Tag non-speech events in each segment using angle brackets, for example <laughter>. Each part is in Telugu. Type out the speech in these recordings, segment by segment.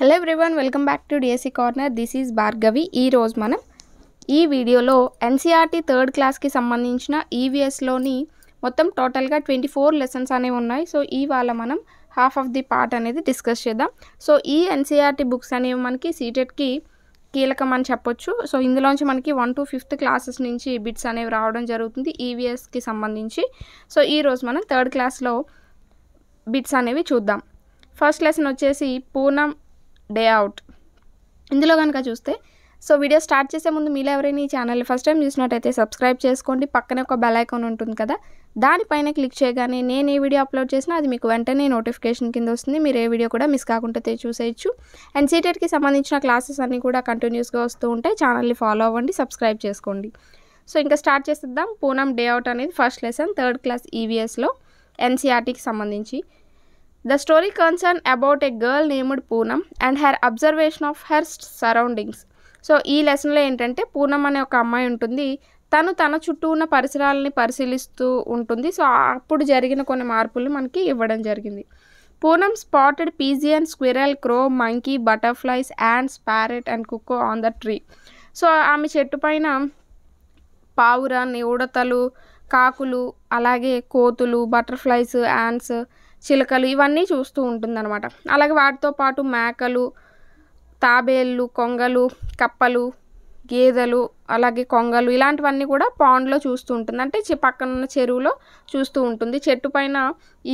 Hello everyone welcome back to DSC corner this is Bhargavi ఈరోజు మనం ఈ వీడియోలో ఎన్సీఆర్టీ థర్డ్ క్లాస్కి సంబంధించిన ఈవీఎస్లోని e మొత్తం టోటల్గా ట్వంటీ ఫోర్ లెసన్స్ అనేవి ఉన్నాయి సో ఇవాళ మనం హాఫ్ ఆఫ్ ది పార్ట్ అనేది డిస్కస్ చేద్దాం సో ఈ ఎన్సీఆర్టీ బుక్స్ e అనేవి మనకి సీటెట్కి కీలకం అని చెప్పొచ్చు సో ఇందులోంచి మనకి వన్ టు ఫిఫ్త్ క్లాసెస్ నుంచి బిట్స్ అనేవి రావడం జరుగుతుంది ఈవీఎస్కి e సంబంధించి సో ఈరోజు మనం థర్డ్ క్లాస్లో బిట్స్ అనేవి చూద్దాం ఫస్ట్ లెసన్ వచ్చేసి పూనం డే అవుట్ ఇందులో కనుక చూస్తే సో వీడియో స్టార్ట్ చేసే ముందు మీరు ఎవరైనా ఈ ఛానల్ ఫస్ట్ టైం చూసినట్టయితే సబ్స్క్రైబ్ చేసుకోండి పక్కనే ఒక బెల్ ఐకాన్ ఉంటుంది కదా దానిపైన క్లిక్ చేయగానే నేను ఏ వీడియో అప్లోడ్ చేసినా అది మీకు వెంటనే నోటిఫికేషన్ కింద వస్తుంది మీరు ఏ వీడియో కూడా మిస్ కాకుండా చూసేయచ్చు అండ్ సీటెట్కి సంబంధించిన క్లాసెస్ అన్నీ కూడా కంటిన్యూస్గా వస్తూ ఉంటాయి ఛానల్ని ఫాలో అవ్వండి సబ్స్క్రైబ్ చేసుకోండి సో ఇంకా స్టార్ట్ చేసేద్దాం పూనం డే అవుట్ అనేది ఫస్ట్ లెసన్ థర్డ్ క్లాస్ ఈవీఎస్లో e ఎన్సీఆర్టీకి e సంబంధించి The story concerns about a girl named Poonam and her observation of her surroundings so ఈ లెసన్లో ఏంటంటే పూనం అనే ఒక అమ్మాయి ఉంటుంది తను తన చుట్టూ ఉన్న పరిసరాలని పరిశీలిస్తూ ఉంటుంది సో అప్పుడు జరిగిన కొన్ని మార్పులు మనకి ఇవ్వడం జరిగింది Poonam spotted pigeon squirrel crow monkey butterflies ants parrot and cuckoo on the tree so ఆమె చెట్టు పైన పావురాన్ని ఉడతలు కాకులు అలాగే కోతులు బటర్ఫ్లైస్ యాండ్స్ చిలకలు ఇవన్నీ చూస్తూ ఉంటుందన్నమాట అలాగే వాటితో పాటు మేకలు తాబేళ్ళు కొంగలు కప్పలు గేదెలు అలాగే కొంగలు ఇలాంటివన్నీ కూడా పాండ్లో చూస్తూ ఉంటుంది అంటే పక్కన ఉన్న చెరువులో చూస్తూ ఉంటుంది చెట్టు పైన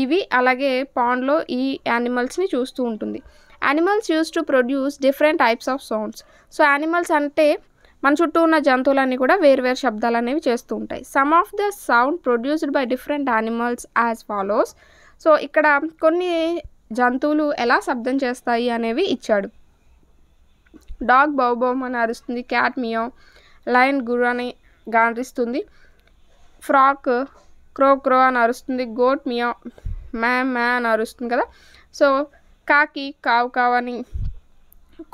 ఇవి అలాగే పాండ్లో ఈ యానిమల్స్ని చూస్తూ ఉంటుంది animals use to produce different types of sounds so animals అంటే మన చుట్టూ ఉన్న జంతువులన్నీ కూడా వేరు వేరు శబ్దాలు అనేవి చేస్తూ ఉంటాయి some of the sound produced by different animals as follows so ఇక్కడ కొన్ని జంతువులు ఎలా శబ్దం చేస్తాయి అనేవి ఇచ్చాడు డాగ్ బౌబౌమ్ అని అరుస్తుంది క్యాట్ మియో లయన్ గురు అని గాండ్రిస్తుంది ఫ్రాక్ క్రో క్రో అని అరుస్తుంది గోట్ మియో మ్యా మ్యా అని అరుస్తుంది కదా సో కాకి కావు కావు అని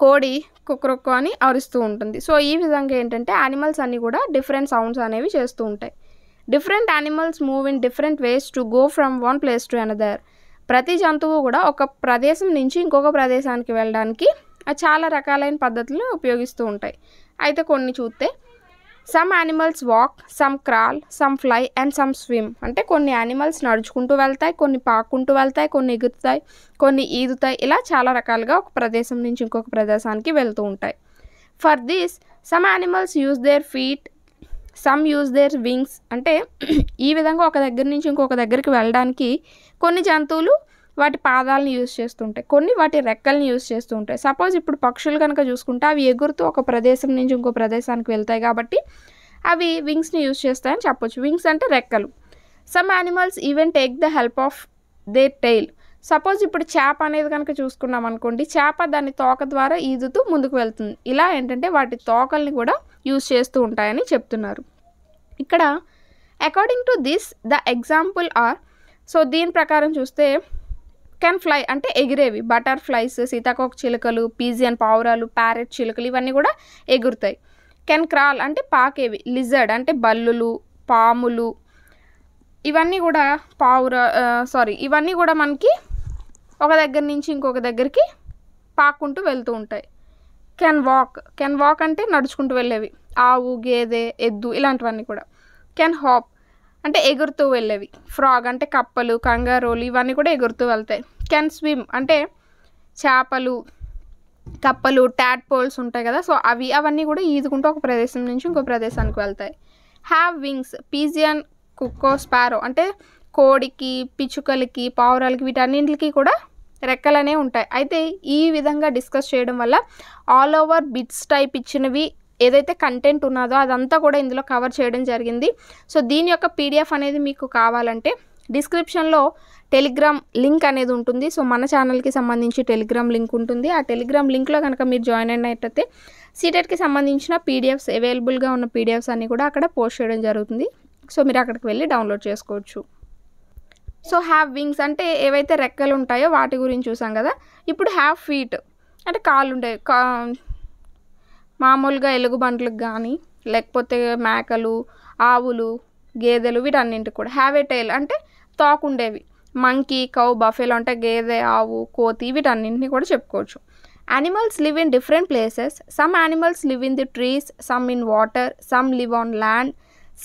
కోడి కుక్రొక్కో అని అరుస్తూ ఉంటుంది సో ఈ విధంగా ఏంటంటే యానిమల్స్ అన్నీ కూడా డిఫరెంట్ సౌండ్స్ అనేవి చేస్తూ ఉంటాయి different animals move in different ways to go from one place to another ప్రతి జంతువు కూడా ఒక ప్రదేశం నుంచి ఇంకొక ప్రదేశానికి వెళ్ళడానికి చాలా రకాలైన పద్ధతులను ఉపయోగిస్తూ ఉంటాయి అయితే కొన్ని చూస్తే some animals walk some crawl some fly and some swim అంటే కొన్ని యానిమల్స్ నడుచుకుంటూ వెళ్తాయి కొన్ని పాక్కుంటూ వెళ్తాయి కొన్ని ఎగురుతాయి కొన్ని ఈదుతాయి ఇలా చాలా రకాలుగా ఒక ప్రదేశం నుంచి ఇంకొక ప్రదేశానికి వెళ్తూ ఉంటాయి for this some animals use their feet some use their wings అంటే ఈ విధంగా ఒక దగ్గర నుంచి ఇంకొక దగ్గరికి వెళ్ళడానికి కొన్ని జంతువులు వాటి పాదాలను యూజ్ చేస్తుంటాయి కొన్ని వాటి రెక్కల్ని యూజ్ చేస్తూ ఉంటాయి సపోజ్ ఇప్పుడు పక్షులు కనుక చూసుకుంటే అవి ఎగురుతూ ఒక ప్రదేశం నుంచి ఇంకో ప్రదేశానికి వెళ్తాయి కాబట్టి అవి వింగ్స్ని యూజ్ చేస్తాయని చెప్పొచ్చు వింగ్స్ అంటే రెక్కలు some animals even take the help of they tail suppose ఇప్పుడు చేప అనేది కనుక చూసుకున్నాం అనుకోండి చేప దాని తోక ద్వారా ఈదుతూ ముందుకు వెళ్తుంది ఇలా ఏంటంటే వాటి తోకల్ని కూడా యూజ్ చేస్తూ ఉంటాయని చెప్తున్నారు ఇక్కడ according to this the example are so దీని ప్రకారం చూస్తే కెన్ ఫ్లై అంటే ఎగిరేవి బటర్ఫ్లైస్ సీతాకోక చిలుకలు పీజియన్ పావురాలు ప్యారెట్ చిలుకలు ఇవన్నీ కూడా ఎగురుతాయి కెన్ క్రాల్ అంటే పాకేవి లిజర్డ్ అంటే బల్లులు పాములు ఇవన్నీ కూడా పావురా సారీ ఇవన్నీ కూడా మనకి ఒక దగ్గర నుంచి ఇంకొక దగ్గరికి పాక్కుంటూ వెళ్తూ ఉంటాయి కెన్ వాక్ కెన్ వాక్ అంటే నడుచుకుంటూ వెళ్ళేవి ఆవు గేదె ఎద్దు ఇలాంటివన్నీ కూడా కెన్ హాప్ అంటే ఎగురుతూ వెళ్ళేవి ఫ్రాగ్ అంటే కప్పలు కంగారోలు ఇవన్నీ కూడా ఎగురుతూ వెళ్తాయి కెన్ స్విమ్ అంటే చేపలు కప్పలు ట్యాట్ పోల్స్ ఉంటాయి కదా సో అవి అవన్నీ కూడా ఈదుకుంటూ ఒక ప్రదేశం నుంచి ఇంకో ప్రదేశానికి వెళ్తాయి have wings pigeon cuckoo sparrow అంటే కోడికి పిచ్చుకలకి పావురాలకి వీటన్నింటికి కూడా రెక్కలనే ఉంటాయి అయితే ఈ విధంగా డిస్కస్ చేయడం వల్ల ఆల్ ఓవర్ బిట్స్ టైప్ ఇచ్చినవి ఏదైతే కంటెంట్ ఉన్నదో అదంతా కూడా ఇందులో కవర్ చేయడం జరిగింది సో దీని యొక్క పీడిఎఫ్ అనేది మీకు కావాలంటే డిస్క్రిప్షన్లో టెలిగ్రామ్ లింక్ అనేది ఉంటుంది సో మన ఛానల్కి సంబంధించి టెలిగ్రామ్ లింక్ ఉంటుంది ఆ టెలిగ్రామ్ లింక్లో కనుక మీరు జాయిన్ అయినట్టయితే సీటెట్కి సంబంధించిన పీడిఎఫ్స్ అవైలబుల్గా ఉన్న పీడిఎఫ్స్ అన్నీ కూడా అక్కడ పోస్ట్ చేయడం జరుగుతుంది సో మీరు అక్కడికి వెళ్ళి డౌన్లోడ్ చేసుకోవచ్చు సో హ్యావ్ వింగ్స్ అంటే ఏవైతే రెక్కలు ఉంటాయో వాటి గురించి చూసాం కదా ఇప్పుడు హ్యావ్ ఫీట్ అంటే కాళ్ళు ఉండే కా మామూలుగా బండ్లకు కానీ లేకపోతే మేకలు ఆవులు గేదెలు వీటన్నింటికి కూడా హ్యావ్ ఏ టైల్ అంటే ఉండేవి మంకీ కౌ బఫెలు అంటే గేదె ఆవు కోతి వీటన్నింటిని కూడా చెప్పుకోవచ్చు animals live in different places some animals live in the trees some in water some live on land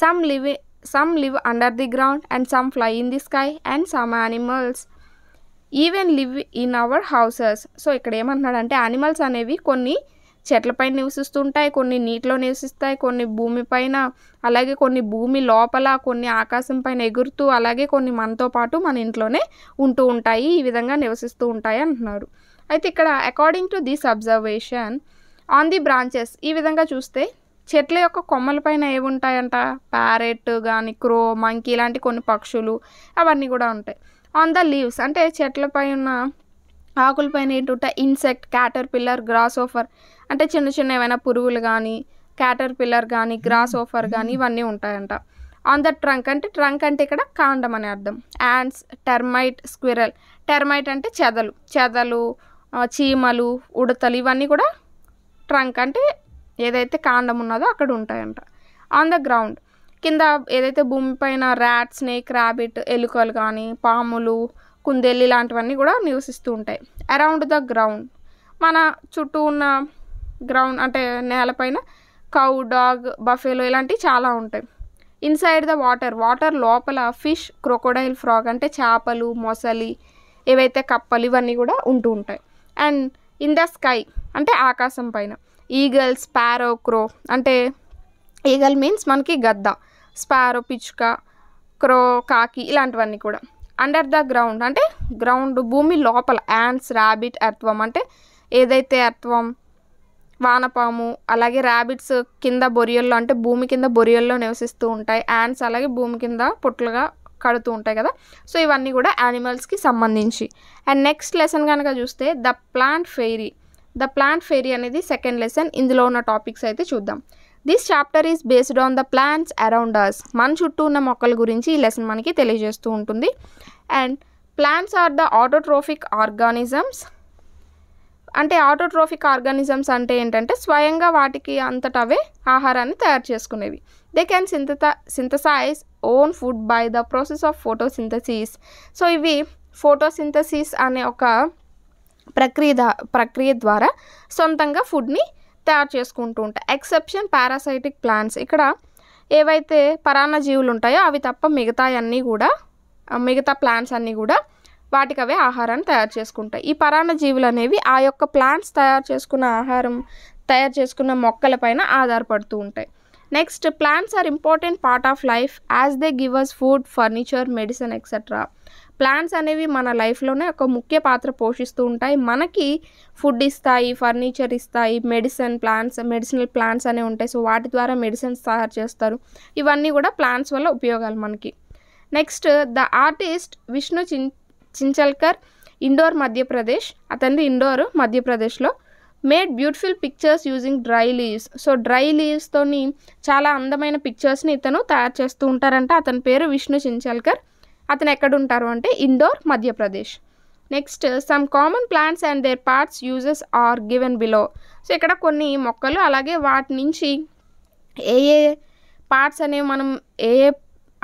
some live Some live under the ground and some fly in the sky and some animals even live in our houses so ఇక్కడ ఏమంటున్నాడంటే యానిమల్స్ అనేవి కొన్ని చెట్లపై నివసిస్తుంటాయి కొన్ని నీటిలో నివసిస్తాయి కొన్ని భూమిపైన అలాగే కొన్ని భూమి లోపల కొన్ని ఆకాశం పైన ఎగురుతూ అలాగే కొన్ని మనతో పాటు మన ఇంట్లోనే ఉంటూ ఉంటాయి ఈ విధంగా నివసిస్తూ ఉంటాయి అంటున్నారు అయితే ఇక్కడ according to this observation on the branches ఈ విధంగా చూస్తే చెట్ల యొక్క కొమ్మలపైన ఉంటాయంట ప్యారెట్ కానీ క్రో మంకీ ఇలాంటి కొన్ని పక్షులు అవన్నీ కూడా ఉంటాయి ఆన్ ద లీవ్స్ అంటే చెట్లపై ఉన్న ఆకులపైన ఏంటుంటాయి insect caterpillar grasshopper అంటే చిన్న చిన్న ఏమైనా పురుగులు కానీ క్యాటర్ పిల్లర్ కానీ గ్రాస్ ఓఫర్ కానీ ఇవన్నీ ఉంటాయంట ఆన్ ద ట్రంక్ అంటే ట్రంక్ అంటే ఇక్కడ కాండం అనే అర్థం యాండ్స్ టెర్మైట్ స్క్విరల్ టెర్మైట్ అంటే చెదలు చెదలు చీమలు ఉడతలు ఇవన్నీ కూడా ట్రంక్ అంటే ఏదైతే కాండం ఉన్నదో అక్కడ ఉంటాయంట ఆన్ ద గ్రౌండ్ కింద ఏదైతే భూమిపైన ర్యాట్ స్నేక్ ర్యాబిట్ ఎలుకలు కానీ పాములు కుందేళ్ళు ఇలాంటివన్నీ కూడా నివసిస్తూ ఉంటాయి అరౌండ్ ద గ్రౌండ్ మన చుట్టూ ఉన్న గ్రౌండ్ అంటే నేలపైన కౌ డాగ్ బఫేలో ఇలాంటివి చాలా ఉంటాయి ఇన్సైడ్ ద వాటర్ వాటర్ లోపల ఫిష్ క్రొకోడైల్ ఫ్రాగ్ అంటే చేపలు మొసలి ఏవైతే కప్పలు ఇవన్నీ కూడా ఉంటూ ఉంటాయి అండ్ ఇన్ ద స్కై అంటే ఆకాశం పైన ఈగల్ స్పారో క్రో అంటే ఈగల్ మీన్స్ మనకి గద్ద స్పారో పిచ్చుక క్రో కాకి ఇలాంటివన్నీ కూడా అండర్ ద గ్రౌండ్ అంటే గ్రౌండ్ భూమి లోపల యాండ్స్ ర్యాబిట్ అర్థవం అంటే ఏదైతే అర్థవం వానపాము అలాగే ర్యాబిట్స్ కింద బొరియల్లో అంటే భూమి కింద బొరియల్లో నివసిస్తూ ఉంటాయి యాండ్స్ అలాగే భూమి కింద పొట్లుగా కడుతూ ఉంటాయి కదా సో ఇవన్నీ కూడా యానిమల్స్కి సంబంధించి అండ్ నెక్స్ట్ లెసన్ కనుక చూస్తే the plant fairy the plant fairy అనేది సెకండ్ లెసన్ ఇందులో ఉన్న టాపిక్స్ అయితే చూద్దాం this chapter is based on the plants around us మన చుట్టూ ఉన్న మొక్కల గురించి ఈ లెసన్ మనకి తెలియజేస్తూ ఉంటుంది and plants are the autotrophic organisms అంటే ఆటోట్రోఫిక్ ఆర్గానిజమ్స్ అంటే ఏంటంటే స్వయంగా వాటికి అంతటవే ఆహారాన్ని తయారు చేసుకునేవి దే క్యాన్ సింథత synthesize own food by the process of photosynthesis so ఇవి ఫోటోసింథసిస్ అనే ఒక ప్రక్రియ ప్రక్రియ ద్వారా సొంతంగా ఫుడ్ని తయారు చేసుకుంటూ ఉంటాయి ఎక్సెప్షన్ పారాసైటిక్ ప్లాంట్స్ ఇక్కడ ఏవైతే పరాన్న జీవులు ఉంటాయో అవి తప్ప మిగతా అన్నీ కూడా మిగతా ప్లాంట్స్ అన్నీ కూడా వాటికి అవే ఆహారాన్ని తయారు చేసుకుంటాయి ఈ పరాన్న జీవులు అనేవి ఆ యొక్క ప్లాంట్స్ తయారు చేసుకున్న ఆహారం తయారు చేసుకున్న మొక్కలపైన ఆధారపడుతూ ఉంటాయి next plants are important part of life as they give us food furniture medicine etcetera plants అనేవి మన లైఫ్లోనే ఒక ముఖ్య పాత్ర పోషిస్తూ ఉంటాయి మనకి ఫుడ్ ఇస్తాయి ఫర్నిచర్ ఇస్తాయి మెడిసిన్ ప్లాంట్స్ మెడిసినల్ ప్లాంట్స్ అనేవి ఉంటాయి సో వాటి ద్వారా మెడిసిన్స్ తయారు చేస్తారు ఇవన్నీ కూడా ప్లాంట్స్ వల్ల ఉపయోగాలు మనకి నెక్స్ట్ ద ఆర్టిస్ట్ విష్ణు చిన్ చించల్కర్ ఇండోర్ మధ్యప్రదేశ్ అతనిది ఇండోర్ మధ్యప్రదేశ్లో made beautiful pictures using dry leaves so dry లీవ్స్తోని చాలా అందమైన పిక్చర్స్ని ఇతను తయారు చేస్తూ ఉంటారంట అతని పేరు విష్ణు చించల్కర్ అతను ఎక్కడ ఉంటారు అంటే Indore Madhya Pradesh next some common plants and their parts uses are given below so ఇక్కడ కొన్ని మొక్కలు అలాగే వాటి నుంచి ఏ ఏ పార్ట్స్ అనేవి మనం ఏ ఏ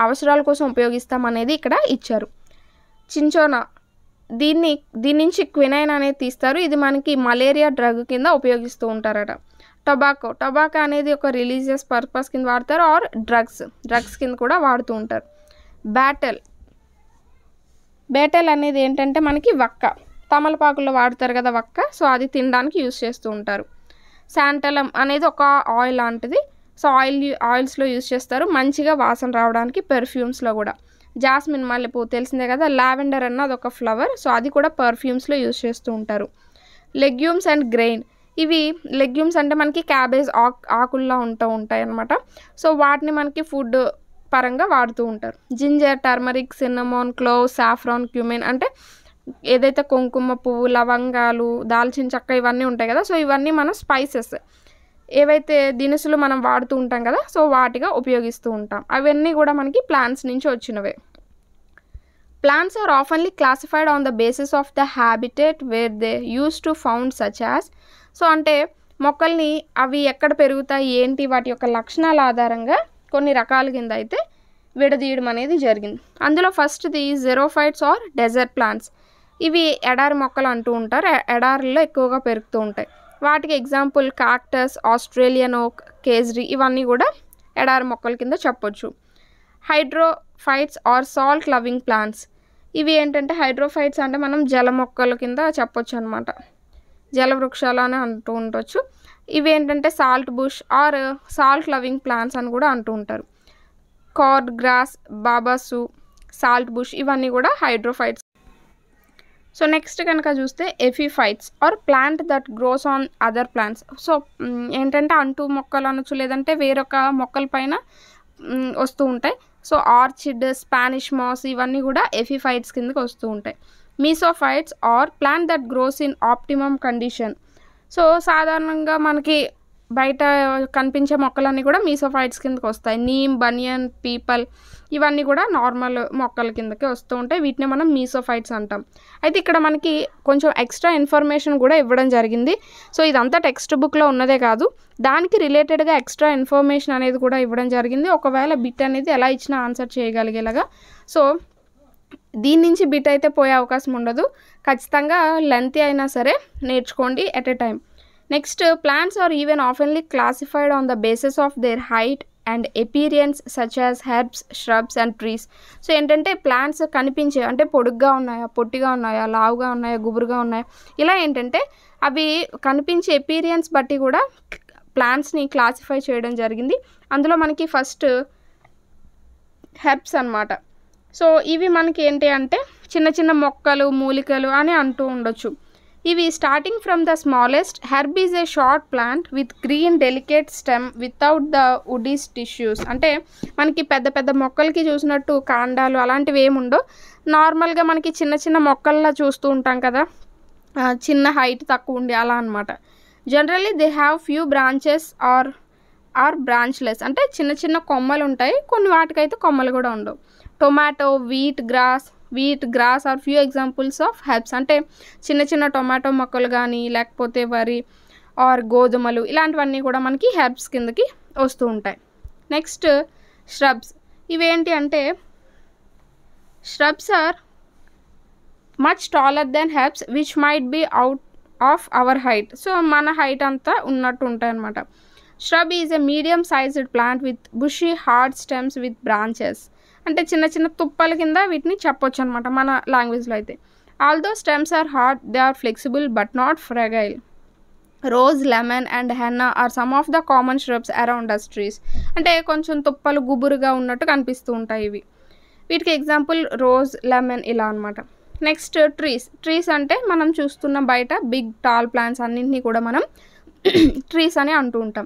అవసరాల కోసం ఉపయోగిస్తాం అనేది ఇక్కడ ఇచ్చారు చించోనా దీన్ని దీని నుంచి క్వినైన్ అనేది తీస్తారు ఇది మనకి మలేరియా డ్రగ్ కింద ఉపయోగిస్తూ ఉంటారట టొబాకో టొబాకో అనేది ఒక రిలీజియస్ పర్పస్ కింద వాడతారు ఆర్ డ్రగ్స్ డ్రగ్స్ కింద కూడా వాడుతూ ఉంటారు బ్యాటల్ బేటల్ అనేది ఏంటంటే మనకి వక్క తమలపాకుల్లో వాడతారు కదా వక్క సో అది తినడానికి యూజ్ చేస్తూ ఉంటారు శాంటలం అనేది ఒక ఆయిల్ లాంటిది సో ఆయిల్ ఆయిల్స్లో యూస్ చేస్తారు మంచిగా వాసన రావడానికి పెర్ఫ్యూమ్స్లో కూడా జాస్మిన్ మల్లెపూ తెలిసిందే కదా లావెండర్ అన్న అదొక ఫ్లవర్ సో అది కూడా పర్ఫ్యూమ్స్లో యూస్ చేస్తూ ఉంటారు లెగ్యూమ్స్ అండ్ గ్రెయిన్ ఇవి లెగ్యూమ్స్ అంటే మనకి క్యాబేజ్ ఆకుల్లో ఉంటూ ఉంటాయి అన్నమాట సో వాటిని మనకి ఫుడ్ పరంగా వాడుతూ ఉంటారు ginger turmeric cinnamon clove saffron cumin అంటే ఏదైతే కుంకుమ పువ్వు లవంగాలు దాల్చిన చెక్క ఇవన్నీ ఉంటాయి కదా సో ఇవన్నీ మనం స్పైసెస్ ఏవైతే దినుసులు మనం వాడుతూ ఉంటాం కదా సో వాటిగా ఉపయోగిస్తూ ఉంటాం అవన్నీ కూడా మనకి ప్లాంట్స్ నుంచి వచ్చినవే plants are oftenly classified on the basis of the habitat where they use to found such as so అంటే మొక్కల్ని అవి ఎక్కడ పెరుగుతాయి ఏంటి వాటి యొక్క లక్షణాల ఆధారంగా కొన్ని రకాల కింద అయితే విడదీయడం అనేది జరిగింది అందులో ఫస్ట్ది జెరోఫైట్స్ ఆర్ డెజర్ట్ ప్లాంట్స్ ఇవి ఎడారి మొక్కలు అంటూ ఉంటారు ఎడారిలో ఎక్కువగా పెరుగుతూ ఉంటాయి వాటికి ఎగ్జాంపుల్ కాక్టస్ ఆస్ట్రేలియన్ ఓక్ కేజరీ ఇవన్నీ కూడా ఎడారి మొక్కల కింద చెప్పొచ్చు hydrophytes are salt loving plants ఇవి ఏంటంటే హైడ్రోఫైట్స్ అంటే మనం జల మొక్కల కింద చెప్పొచ్చు అనమాట జల వృక్షాలు అని అంటూ ఉండొచ్చు ఇవేంటంటే salt bush are salt loving plants అని కూడా అంటూ ఉంటారు cord grass babassu salt bush ఇవన్నీ కూడా హైడ్రోఫైట్స్ సో నెక్స్ట్ కనుక చూస్తే epiphytes are plant that grows on other plants so ఏంటంటే అంటూ మొక్కలు అనొచ్చు లేదంటే వేరొక మొక్కల పైన వస్తూ ఉంటాయి సో ఆర్చిడ్ స్పానిష్ మాస్ ఇవన్నీ కూడా ఎఫిఫైట్స్ కిందకి వస్తూ ఉంటాయి mesophytes are plant that grows in optimum condition so సాధారణంగా మనకి బయట కనిపించే మొక్కలన్నీ కూడా మీసోఫైట్స్ కిందకి వస్తాయి నీమ్ బనియన్ పీపల్ ఇవన్నీ కూడా నార్మల్ మొక్కల కిందకి వస్తూ ఉంటాయి వీటిని మనం మీసోఫైట్స్ అంటాం అయితే ఇక్కడ మనకి కొంచెం ఎక్స్ట్రా ఇన్ఫర్మేషన్ కూడా ఇవ్వడం జరిగింది సో ఇదంతా టెక్స్ట్ బుక్లో ఉన్నదే కాదు దానికి రిలేటెడ్గా ఎక్స్ట్రా ఇన్ఫర్మేషన్ అనేది కూడా ఇవ్వడం జరిగింది ఒకవేళ బిట్ అనేది ఎలా ఇచ్చినా ఆన్సర్ చేయగలిగేలాగా సో దీని నుంచి బిట్ అయితే పోయే అవకాశం ఉండదు ఖచ్చితంగా లెంత్ అయినా సరే నేర్చుకోండి at a time next plants are even oftenly classified on the basis of their height and appearance such as herbs shrubs and trees so ఏంటంటే ప్లాంట్స్ కనిపించే అంటే పొడుగ్గా ఉన్నాయా పొట్టిగా ఉన్నాయా లావుగా ఉన్నాయా గుబురుగా ఉన్నాయా ఇలా ఏంటంటే అవి కనిపించే ఎపీరియన్స్ బట్టి కూడా ప్లాంట్స్ని క్లాసిఫై చేయడం జరిగింది అందులో మనకి ఫస్ట్ హెర్బ్స్ అనమాట సో ఇవి మనకి ఏంటి అంటే చిన్న చిన్న మొక్కలు మూలికలు అని అంటూ ఉండొచ్చు ఇవి starting from the smallest herb is a short plant with green delicate stem without the woodies tissues అంటే మనకి పెద్ద పెద్ద మొక్కలకి చూసినట్టు కాండాలు అలాంటివి ఏముండో నార్మల్గా మనకి చిన్న చిన్న మొక్కల్లా చూస్తూ ఉంటాం కదా చిన్న హైట్ తక్కువ ఉండి అలా అనమాట generally they have few branches or are branchless అంటే చిన్న చిన్న కొమ్మలు ఉంటాయి కొన్ని వాటికైతే కొమ్మలు కూడా ఉండవు tomato wheat grass wheat grass are few examples of herbs అంటే చిన్న చిన్న టొమాటో మొక్కలు కానీ లేకపోతే వరి ఆర్ గోధుమలు ఇలాంటివన్నీ కూడా మనకి హెబ్స్ కిందకి వస్తూ ఉంటాయి నెక్స్ట్ ష్రబ్స్ ఇవేంటి అంటే shrubs are much taller than herbs which might be out of our height so మన హైట్ అంతా ఉన్నట్టు ఉంటాయి అన్నమాట shrub is a medium sized plant with bushy hard stems with branches అంటే చిన్న చిన్న తుప్పల కింద వీటిని చెప్పొచ్చు అనమాట మన లాంగ్వేజ్లో అయితే although stems are hard they are flexible but not fragile rose lemon and henna are some of the common shrubs around us trees అంటే కొంచెం తుప్పలు గుబురుగా ఉన్నట్టు కనిపిస్తూ ఉంటాయి ఇవి వీటికి ఎగ్జాంపుల్ రోజ్ లెమన్ ఇలా అనమాట నెక్స్ట్ ట్రీస్ ట్రీస్ అంటే మనం చూస్తున్న బయట బిగ్ టాల్ ప్లాంట్స్ అన్నింటినీ కూడా మనం ట్రీస్ <clears throat> అని అంటూ ఉంటాం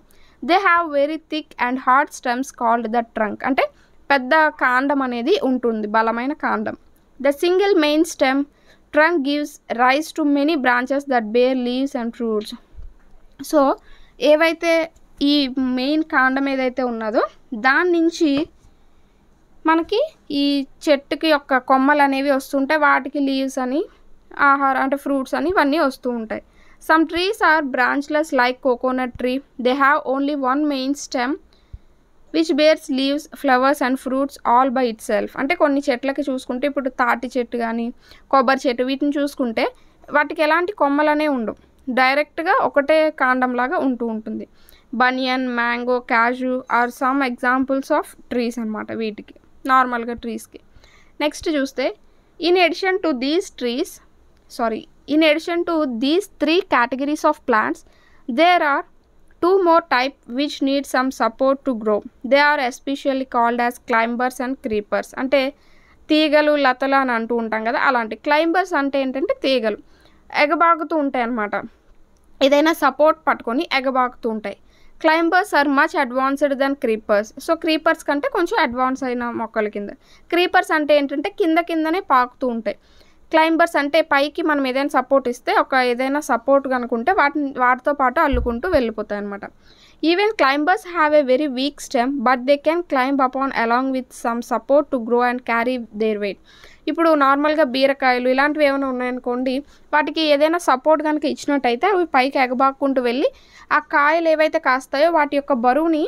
they have very thick and hard stems called the trunk అంటే పెద్ద కాండం అనేది ఉంటుంది బలమైన కాండం the single main stem trunk gives rise to many branches that bear leaves and fruits so ఏవైతే ఈ మెయిన్ కాండం ఏదైతే ఉన్నదో దాని నుంచి మనకి ఈ చెట్టుకి యొక్క కొమ్మలు అనేవి వస్తుంటాయి వాటికి లీవ్స్ అని ఆహారం అంటే ఫ్రూట్స్ అని ఇవన్నీ వస్తూ ఉంటాయి some trees are branchless like coconut tree they have only one main stem which bears leaves flowers and fruits all by itself అంటే కొన్ని చెట్లకి చూసుకుంటే ఇప్పుడు తాటి చెట్టు కానీ కొబ్బరి చెట్టు వీటిని చూసుకుంటే వాటికి ఎలాంటి కొమ్మలనే ఉండవు డైరెక్ట్గా ఒకటే కాండంలాగా ఉంటూ ఉంటుంది banyan mango cashew are some examples of trees అనమాట వీటికి నార్మల్గా ట్రీస్కి నెక్స్ట్ చూస్తే in addition to these trees sorry in addition to these three categories of plants there are two more type which need some support to grow they are especially called as climbers and creepers అంటే తీగలు లతలు అని అంటూ ఉంటాం కదా అలాంటి క్లైంబర్స్ అంటే ఏంటంటే తీగలు ఎగబాగుతూ ఉంటాయి అన్నమాట ఏదైనా సపోర్ట్ పట్టుకొని ఎగబాగుతూ ఉంటాయి climbers are much advanced than creepers so creepers కంటే కొంచెం అడ్వాన్స్ అయిన మొక్కల కింద క్రీపర్స్ అంటే ఏంటంటే కింద కిందనే పాకుతూ ఉంటాయి క్లైంబర్స్ అంటే పైకి మనం ఏదైనా సపోర్ట్ ఇస్తే ఒక ఏదైనా సపోర్ట్ కనుకుంటే వాటిని వాటితో పాటు అల్లుకుంటూ వెళ్ళిపోతాయి అనమాట even climbers have a very weak stem but they can climb upon along with some support to grow and carry their weight ఇప్పుడు నార్మల్గా బీరకాయలు ఇలాంటివి ఏమైనా ఉన్నాయనుకోండి వాటికి ఏదైనా సపోర్ట్ కనుక ఇచ్చినట్టయితే అవి పైకి ఎగబాక్కుంటూ వెళ్ళి ఆ కాయలు ఏవైతే కాస్తాయో వాటి యొక్క బరువుని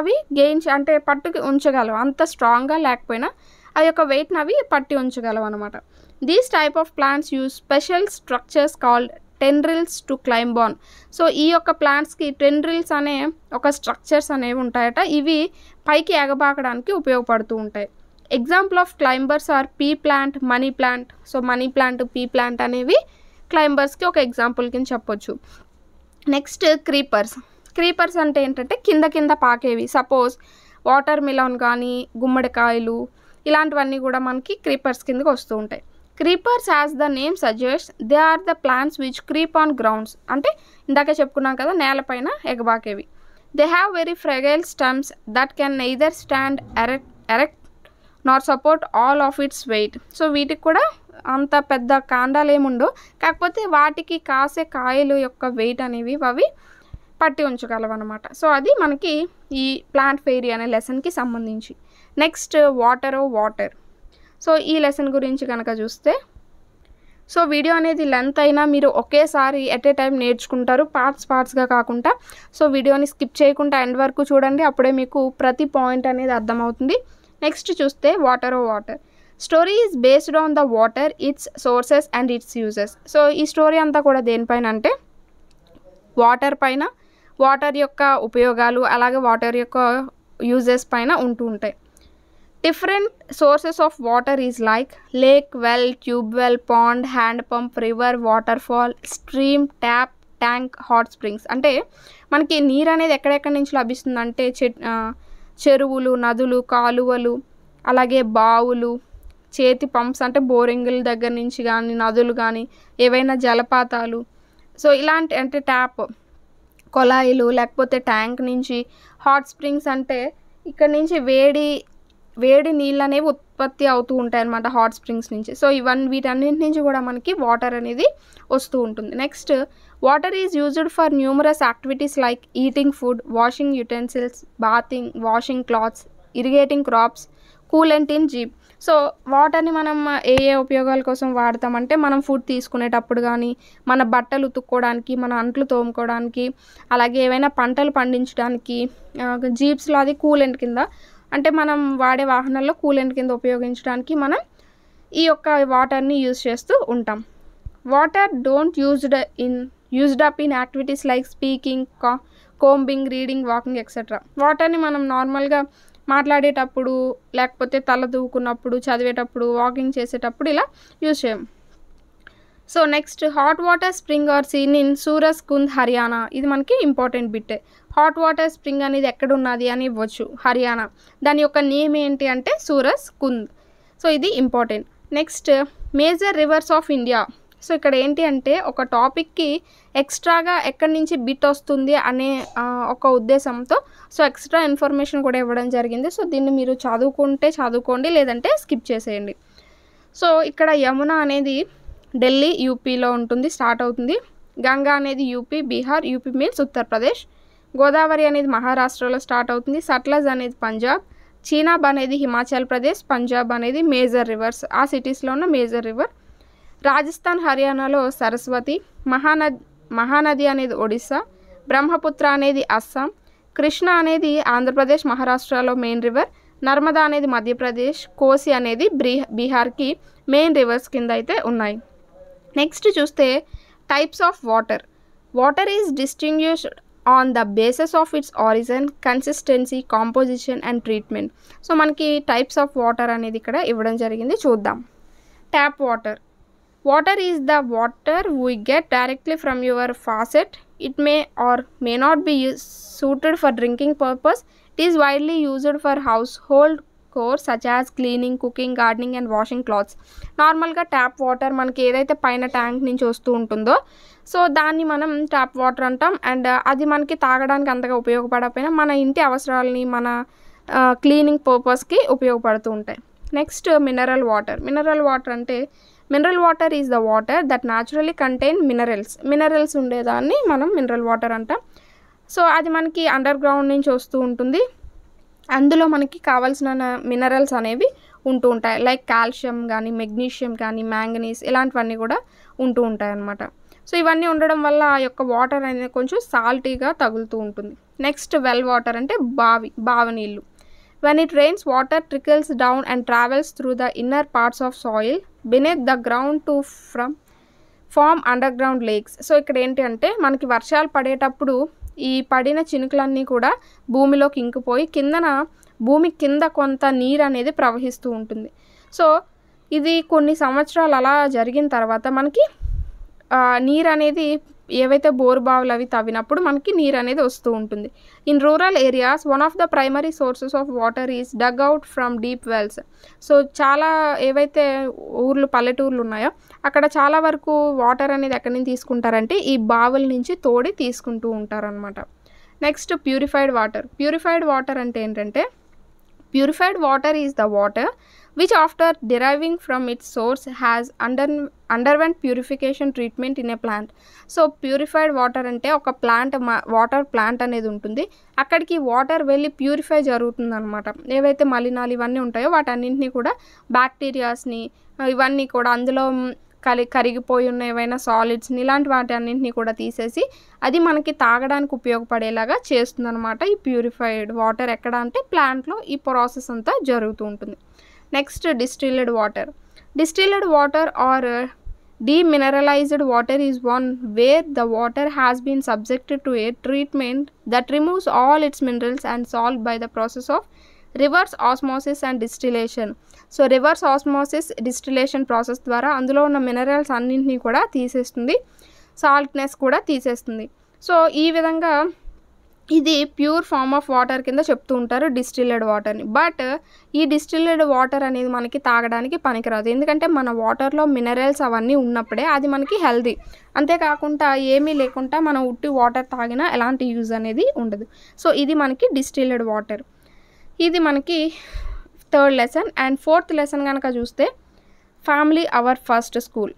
అవి గెయిన్ అంటే పట్టుకి ఉంచగలవు అంత స్ట్రాంగ్గా లేకపోయినా అది యొక్క వెయిట్ని అవి పట్టి ఉంచగలవు అనమాట these type of plants use special structures called tendrils to climb on so ఈ యొక్క ప్లాంట్స్కి టెన్రిల్స్ అనే ఒక స్ట్రక్చర్స్ అనేవి ఉంటాయట ఇవి పైకి ఎగబాకడానికి ఉపయోగపడుతూ ఉంటాయి example of climbers are pea plant money plant so money plant pea plant అనేవి క్లైంబర్స్కి ఒక ఎగ్జాంపుల్ కింద చెప్పొచ్చు నెక్స్ట్ క్రీపర్స్ క్రీపర్స్ అంటే ఏంటంటే కింద కింద పాకేవి సపోజ్ వాటర్ మిలాన్ కానీ గుమ్మడికాయలు ఇలాంటివన్నీ కూడా మనకి క్రీపర్స్ కిందకి వస్తూ ఉంటాయి creepers as the name suggest they are the plants which creep on grounds అంటే ఇందాక చెప్పుకున్నాం కదా నేలపైన ఎగబాకేవి they have very fragile stems that can neither stand erect erect not support all of its weight so వీటికి కూడా అంత పెద్ద కాండాలు ఏముండవు కాకపోతే వాటికి కాసే కాయలు యొక్క వెయిట్ అనేవి అవి పట్టి ఉంచగలవన్నమాట సో అది మనకి ఈ ప్లాంట్ ఫెయిరీ అనే లెసన్కి సంబంధించి నెక్స్ట్ వాటర్ వాటర్ సో ఈ లెసన్ గురించి కనుక చూస్తే సో వీడియో అనేది లెంత్ అయినా మీరు ఒకేసారి ఎట్ ఏ టైం నేర్చుకుంటారు పార్ట్స్ పార్ట్స్గా కాకుండా సో వీడియోని స్కిప్ చేయకుండా ఎండ్ వరకు చూడండి అప్పుడే మీకు ప్రతి పాయింట్ అనేది అర్థమవుతుంది నెక్స్ట్ చూస్తే water o water story is based on the water its sources and its uses so ఈ స్టోరీ అంతా కూడా దేనిపైన అంటే వాటర్ పైన వాటర్ యొక్క ఉపయోగాలు అలాగే వాటర్ యొక్క యూజెస్ పైన ఉంటూ ఉంటాయి different sources of water is like lake well tube well pond hand pump river waterfall stream tap tank hot springs అంటే మనకి నీరు అనేది ఎక్కడెక్కడి నుంచి లభిస్తుంది అంటే చెరువులు నదులు కాలువలు అలాగే బావులు చేతి పంప్స్ అంటే బోరింగుల దగ్గర నుంచి కానీ నదులు కానీ ఏవైనా జలపాతాలు సో ఇలాంటి అంటే ట్యాప్ కొలాయిలు లేకపోతే ట్యాంక్ నుంచి హాట్ స్ప్రింగ్స్ అంటే ఇక్కడ నుంచి వేడి వేడి నీళ్ళు అనేవి ఉత్పత్తి అవుతూ ఉంటాయి అన్నమాట హాట్ స్ప్రింగ్స్ నుంచి సో ఇవన్నీ వీటన్నింటి నుంచి కూడా మనకి వాటర్ అనేది వస్తూ ఉంటుంది next water is used for numerous activities like eating food washing utensils bathing washing clothes irrigating crops coolant in jeep so వాటర్ని మనం uh, ఏ ఏ ఉపయోగాల కోసం వాడతామంటే మనం ఫుడ్ తీసుకునేటప్పుడు కానీ మన బట్టలు ఉతుక్కోవడానికి మన అంట్లు తోముకోవడానికి అలాగే ఏవైనా పంటలు పండించడానికి జీప్స్లో అది కూలెంట్ కింద అంటే మనం వాడే వాహనాల్లో కూలెంట్ కింద ఉపయోగించడానికి మనం ఈ యొక్క వాటర్ని యూజ్ చేస్తూ ఉంటాం water don't used in used up in activities like speaking కా కోంబింగ్ రీడింగ్ వాకింగ్ ఎక్సెట్రా వాటర్ని మనం నార్మల్గా మాట్లాడేటప్పుడు లేకపోతే తల దూకున్నప్పుడు చదివేటప్పుడు వాకింగ్ చేసేటప్పుడు ఇలా యూజ్ చేయం so next hot water spring are seen in Suraj Kund Haryana ఇది మనకి ఇంపార్టెంట్ బిట్టే హాట్ వాటర్ స్ప్రింగ్ అనేది ఎక్కడ ఉన్నది అని ఇవ్వచ్చు హర్యానా దాని యొక్క నేమ్ ఏంటి అంటే సూరస్ కుంద్ సో ఇది important next major rivers of India so ఇక్కడ ఏంటి అంటే ఒక టాపిక్కి ఎక్స్ట్రాగా ఎక్కడి నుంచి బిట్ వస్తుంది అనే ఒక ఉద్దేశంతో సో ఎక్స్ట్రా ఇన్ఫర్మేషన్ కూడా ఇవ్వడం జరిగింది సో దీన్ని మీరు చదువుకుంటే చదువుకోండి లేదంటే స్కిప్ చేసేయండి సో ఇక్కడ యమున అనేది ఢిల్లీ యూపీలో ఉంటుంది స్టార్ట్ అవుతుంది గంగా అనేది UP Bihar UP means Uttar Pradesh Godavari అనేది మహారాష్ట్రలో స్టార్ట్ అవుతుంది సట్లజ్ అనేది పంజాబ్ చీనాబ్ అనేది హిమాచల్ ప్రదేశ్ పంజాబ్ అనేది మేజర్ రివర్స్ ఆ సిటీస్లో ఉన్న మేజర్ రివర్ రాజస్థాన్ హర్యానాలో సరస్వతి మహానది మహానది అనేది ఒడిస్సా బ్రహ్మపుత్ర అనేది అస్సాం కృష్ణ అనేది ఆంధ్రప్రదేశ్ మహారాష్ట్రలో మెయిన్ రివర్ నర్మదా అనేది మధ్యప్రదేశ్ కోసి అనేది బ్రీ బీహార్కి మెయిన్ రివర్స్ కింద అయితే ఉన్నాయి నెక్స్ట్ చూస్తే types of water water is distinguished on the bases of its origin consistency composition and treatment so మనకి టైప్స్ ఆఫ్ వాటర్ అనేది ఇక్కడ ఇవ్వడం జరిగింది చూద్దాం tap water water is the water we get directly from your faucet it may or may not be suited for drinking purpose it is widely used for household chores such as cleaning cooking gardening and washing clothes నార్మల్గా ట్యాప్ వాటర్ మనకి ఏదైతే పైన ట్యాంక్ నుంచి వస్తూ ఉంటుందో సో దాన్ని మనం ట్యాప్ వాటర్ అంటాం అండ్ uh, అది మనకి తాగడానికి అంతగా ఉపయోగపడకపోయినా మన ఇంటి అవసరాలని మన క్లీనింగ్ uh, పర్పస్కి ఉపయోగపడుతూ ఉంటాయి next mineral water mineral water అంటే mineral water is the water that naturally contain minerals minerals ఉండేదాన్ని మనం మినరల్ వాటర్ అంటాం సో అది మనకి అండర్ గ్రౌండ్ నుంచి వస్తూ ఉంటుంది అందులో మనకి కావాల్సిన మినరల్స్ అనేవి ఉంటూ ఉంటాయి లైక్ కాల్షియం కానీ మెగ్నీషియం కానీ మ్యాంగనీస్ ఇలాంటివన్నీ కూడా ఉంటూ ఉంటాయి అన్నమాట సో ఇవన్నీ ఉండడం వల్ల ఆ యొక్క వాటర్ అనేది కొంచెం సాల్టీగా తగులుతూ ఉంటుంది నెక్స్ట్ వెల్ వాటర్ అంటే బావి బావి నీళ్ళు when it rains water trickles down and travels through the inner parts of soil beneath the ground to from form underground lakes so ఇక్కడ ఏంటి అంటే మనకి వర్షాలు పడేటప్పుడు ఈ పడిన చినుకులన్నీ కూడా భూమిలోకి ఇంకిపోయి కిందన భూమి కింద కొంత నీరు అనేది ప్రవహిస్తూ ఉంటుంది సో ఇది కొన్ని సంవత్సరాలు అలా జరిగిన తర్వాత మనకి నీరు అనేది ఏవైతే బోర్ బావులు అవి తవ్వినప్పుడు మనకి నీరు అనేది వస్తూ ఉంటుంది in rural areas one of the primary sources of water is dug out from deep wells so చాలా ఏవైతే ఊర్లు పల్లెటూర్లు ఉన్నాయో అక్కడ చాలా వరకు వాటర్ అనేది ఎక్కడి నుంచి తీసుకుంటారంటే ఈ బావుల నుంచి తోడి తీసుకుంటూ ఉంటారనమాట next purified water purified water అంటే ఏంటంటే purified water is the water which after deriving from its source has under underwent purification treatment in a plant so purified water అంటే ఒక ప్లాంట్ వాటర్ ప్లాంట్ అనేది ఉంటుంది అక్కడికి వాటర్ వెళ్ళి ప్యూరిఫై జరుగుతుంది అనమాట ఏవైతే మలినాలు ఇవన్నీ ఉంటాయో వాటన్నింటినీ కూడా బ్యాక్టీరియాస్ని ఇవన్నీ కూడా అందులో కలి కరిగిపోయి ఉన్న ఏవైనా సాలిడ్స్ని ఇలాంటి వాటి అన్నింటినీ కూడా తీసేసి అది మనకి తాగడానికి ఉపయోగపడేలాగా అనమాట ఈ ప్యూరిఫైడ్ వాటర్ ఎక్కడ అంటే ప్లాంట్లో ఈ ప్రాసెస్ అంతా జరుగుతూ ఉంటుంది next distilled water distilled water or demineralised water is one where the water has been subjected to a treatment that removes all its minerals and salts by the process of reverse osmosis and distillation so reverse osmosis distillation process ద్వారా అందులో ఉన్న మినరల్స్ అన్నింటినీ కూడా తీసేస్తుంది సాల్ట్నెస్ కూడా తీసేస్తుంది సో ఈ విధంగా ఇది ప్యూర్ ఫామ్ ఆఫ్ వాటర్ కింద చెప్తూ ఉంటారు డిస్టిల్డ్ వాటర్ని బట్ ఈ డిస్టిల్డ్ వాటర్ అనేది మనకి తాగడానికి పనికిరాదు ఎందుకంటే మన వాటర్లో మినరల్స్ అవన్నీ ఉన్నప్పుడే అది మనకి హెల్దీ అంతేకాకుండా ఏమీ లేకుండా మనం ఉట్టి వాటర్ తాగినా ఎలాంటి యూజ్ అనేది ఉండదు సో ఇది మనకి డిస్టిల్డ్ వాటర్ ఇది మనకి third lesson and fourth lesson కనుక చూస్తే ఫ్యామిలీ అవర్ ఫస్ట్ స్కూల్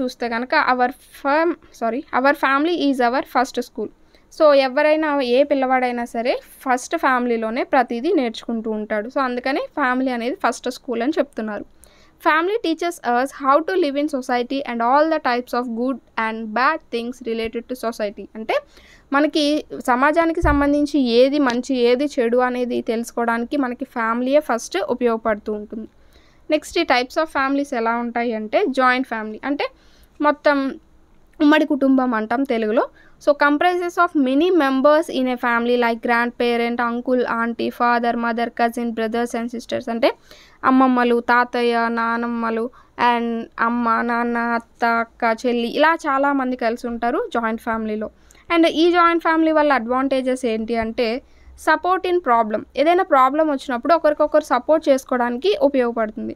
చూస్తే కనుక our fam sorry our family is our first school so ఎవరైనా ఏ పిల్లవాడైనా సరే ఫస్ట్ ఫ్యామిలీలోనే ప్రతిదీ నేర్చుకుంటూ ఉంటాడు సో అందుకని ఫ్యామిలీ అనేది ఫస్ట్ స్కూల్ అని చెప్తున్నారు family teachers us how to live in society and all the types of good and bad things related to society అంటే మనకి సమాజానికి సంబంధించి ఏది మంచి ఏది చెడు అనేది తెలుసుకోవడానికి మనకి ఫ్యామిలీయే ఫస్ట్ ఉపయోగపడుతూ ఉంటుంది నెక్స్ట్ ఈ టైప్స్ ఆఫ్ ఫ్యామిలీస్ ఎలా ఉంటాయి అంటే జాయింట్ ఫ్యామిలీ అంటే మొత్తం ఉమ్మడి కుటుంబం అంటాం తెలుగులో so comprises of many members in a family like grand parent uncle aunty father mother cousin brothers and sisters అంటే అమ్మమ్మలు తాతయ్య నానమ్మలు అండ్ అమ్మ నాన్న అత్త అక్క చెల్లి ఇలా చాలామంది కలిసి ఉంటారు జాయింట్ ఫ్యామిలీలో అండ్ ఈ జాయింట్ ఫ్యామిలీ వల్ల అడ్వాంటేజెస్ ఏంటి అంటే సపోర్ట్ ఇన్ ప్రాబ్లం ఏదైనా ప్రాబ్లం వచ్చినప్పుడు ఒకరికొకరు సపోర్ట్ చేసుకోవడానికి ఉపయోగపడుతుంది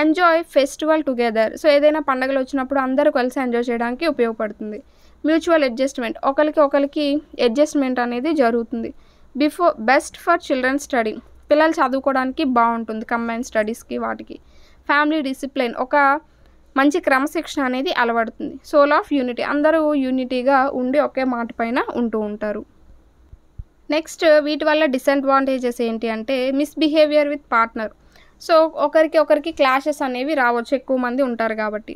ఎంజాయ్ ఫెస్టివల్ టుగెదర్ సో ఏదైనా పండగలు వచ్చినప్పుడు అందరూ కలిసి ఎంజాయ్ చేయడానికి ఉపయోగపడుతుంది మ్యూచువల్ అడ్జస్ట్మెంట్ ఒకరికి ఒకరికి అడ్జస్ట్మెంట్ అనేది జరుగుతుంది before best for children study పిల్లలు చదువుకోవడానికి బాగుంటుంది కంబైన్ స్టడీస్కి వాటికి ఫ్యామిలీ డిసిప్లిన్ ఒక మంచి క్రమశిక్షణ అనేది అలవడుతుంది సోల్ ఆఫ్ యూనిటీ అందరూ యూనిటీగా ఉండి ఒకే మాట పైన ఉంటూ ఉంటారు నెక్స్ట్ వీటి వల్ల డిసడ్వాంటేజెస్ ఏంటి అంటే మిస్బిహేవియర్ విత్ పార్ట్నర్ సో ఒకరికి ఒకరికి క్లాషెస్ అనేవి రావచ్చు ఎక్కువ మంది ఉంటారు కాబట్టి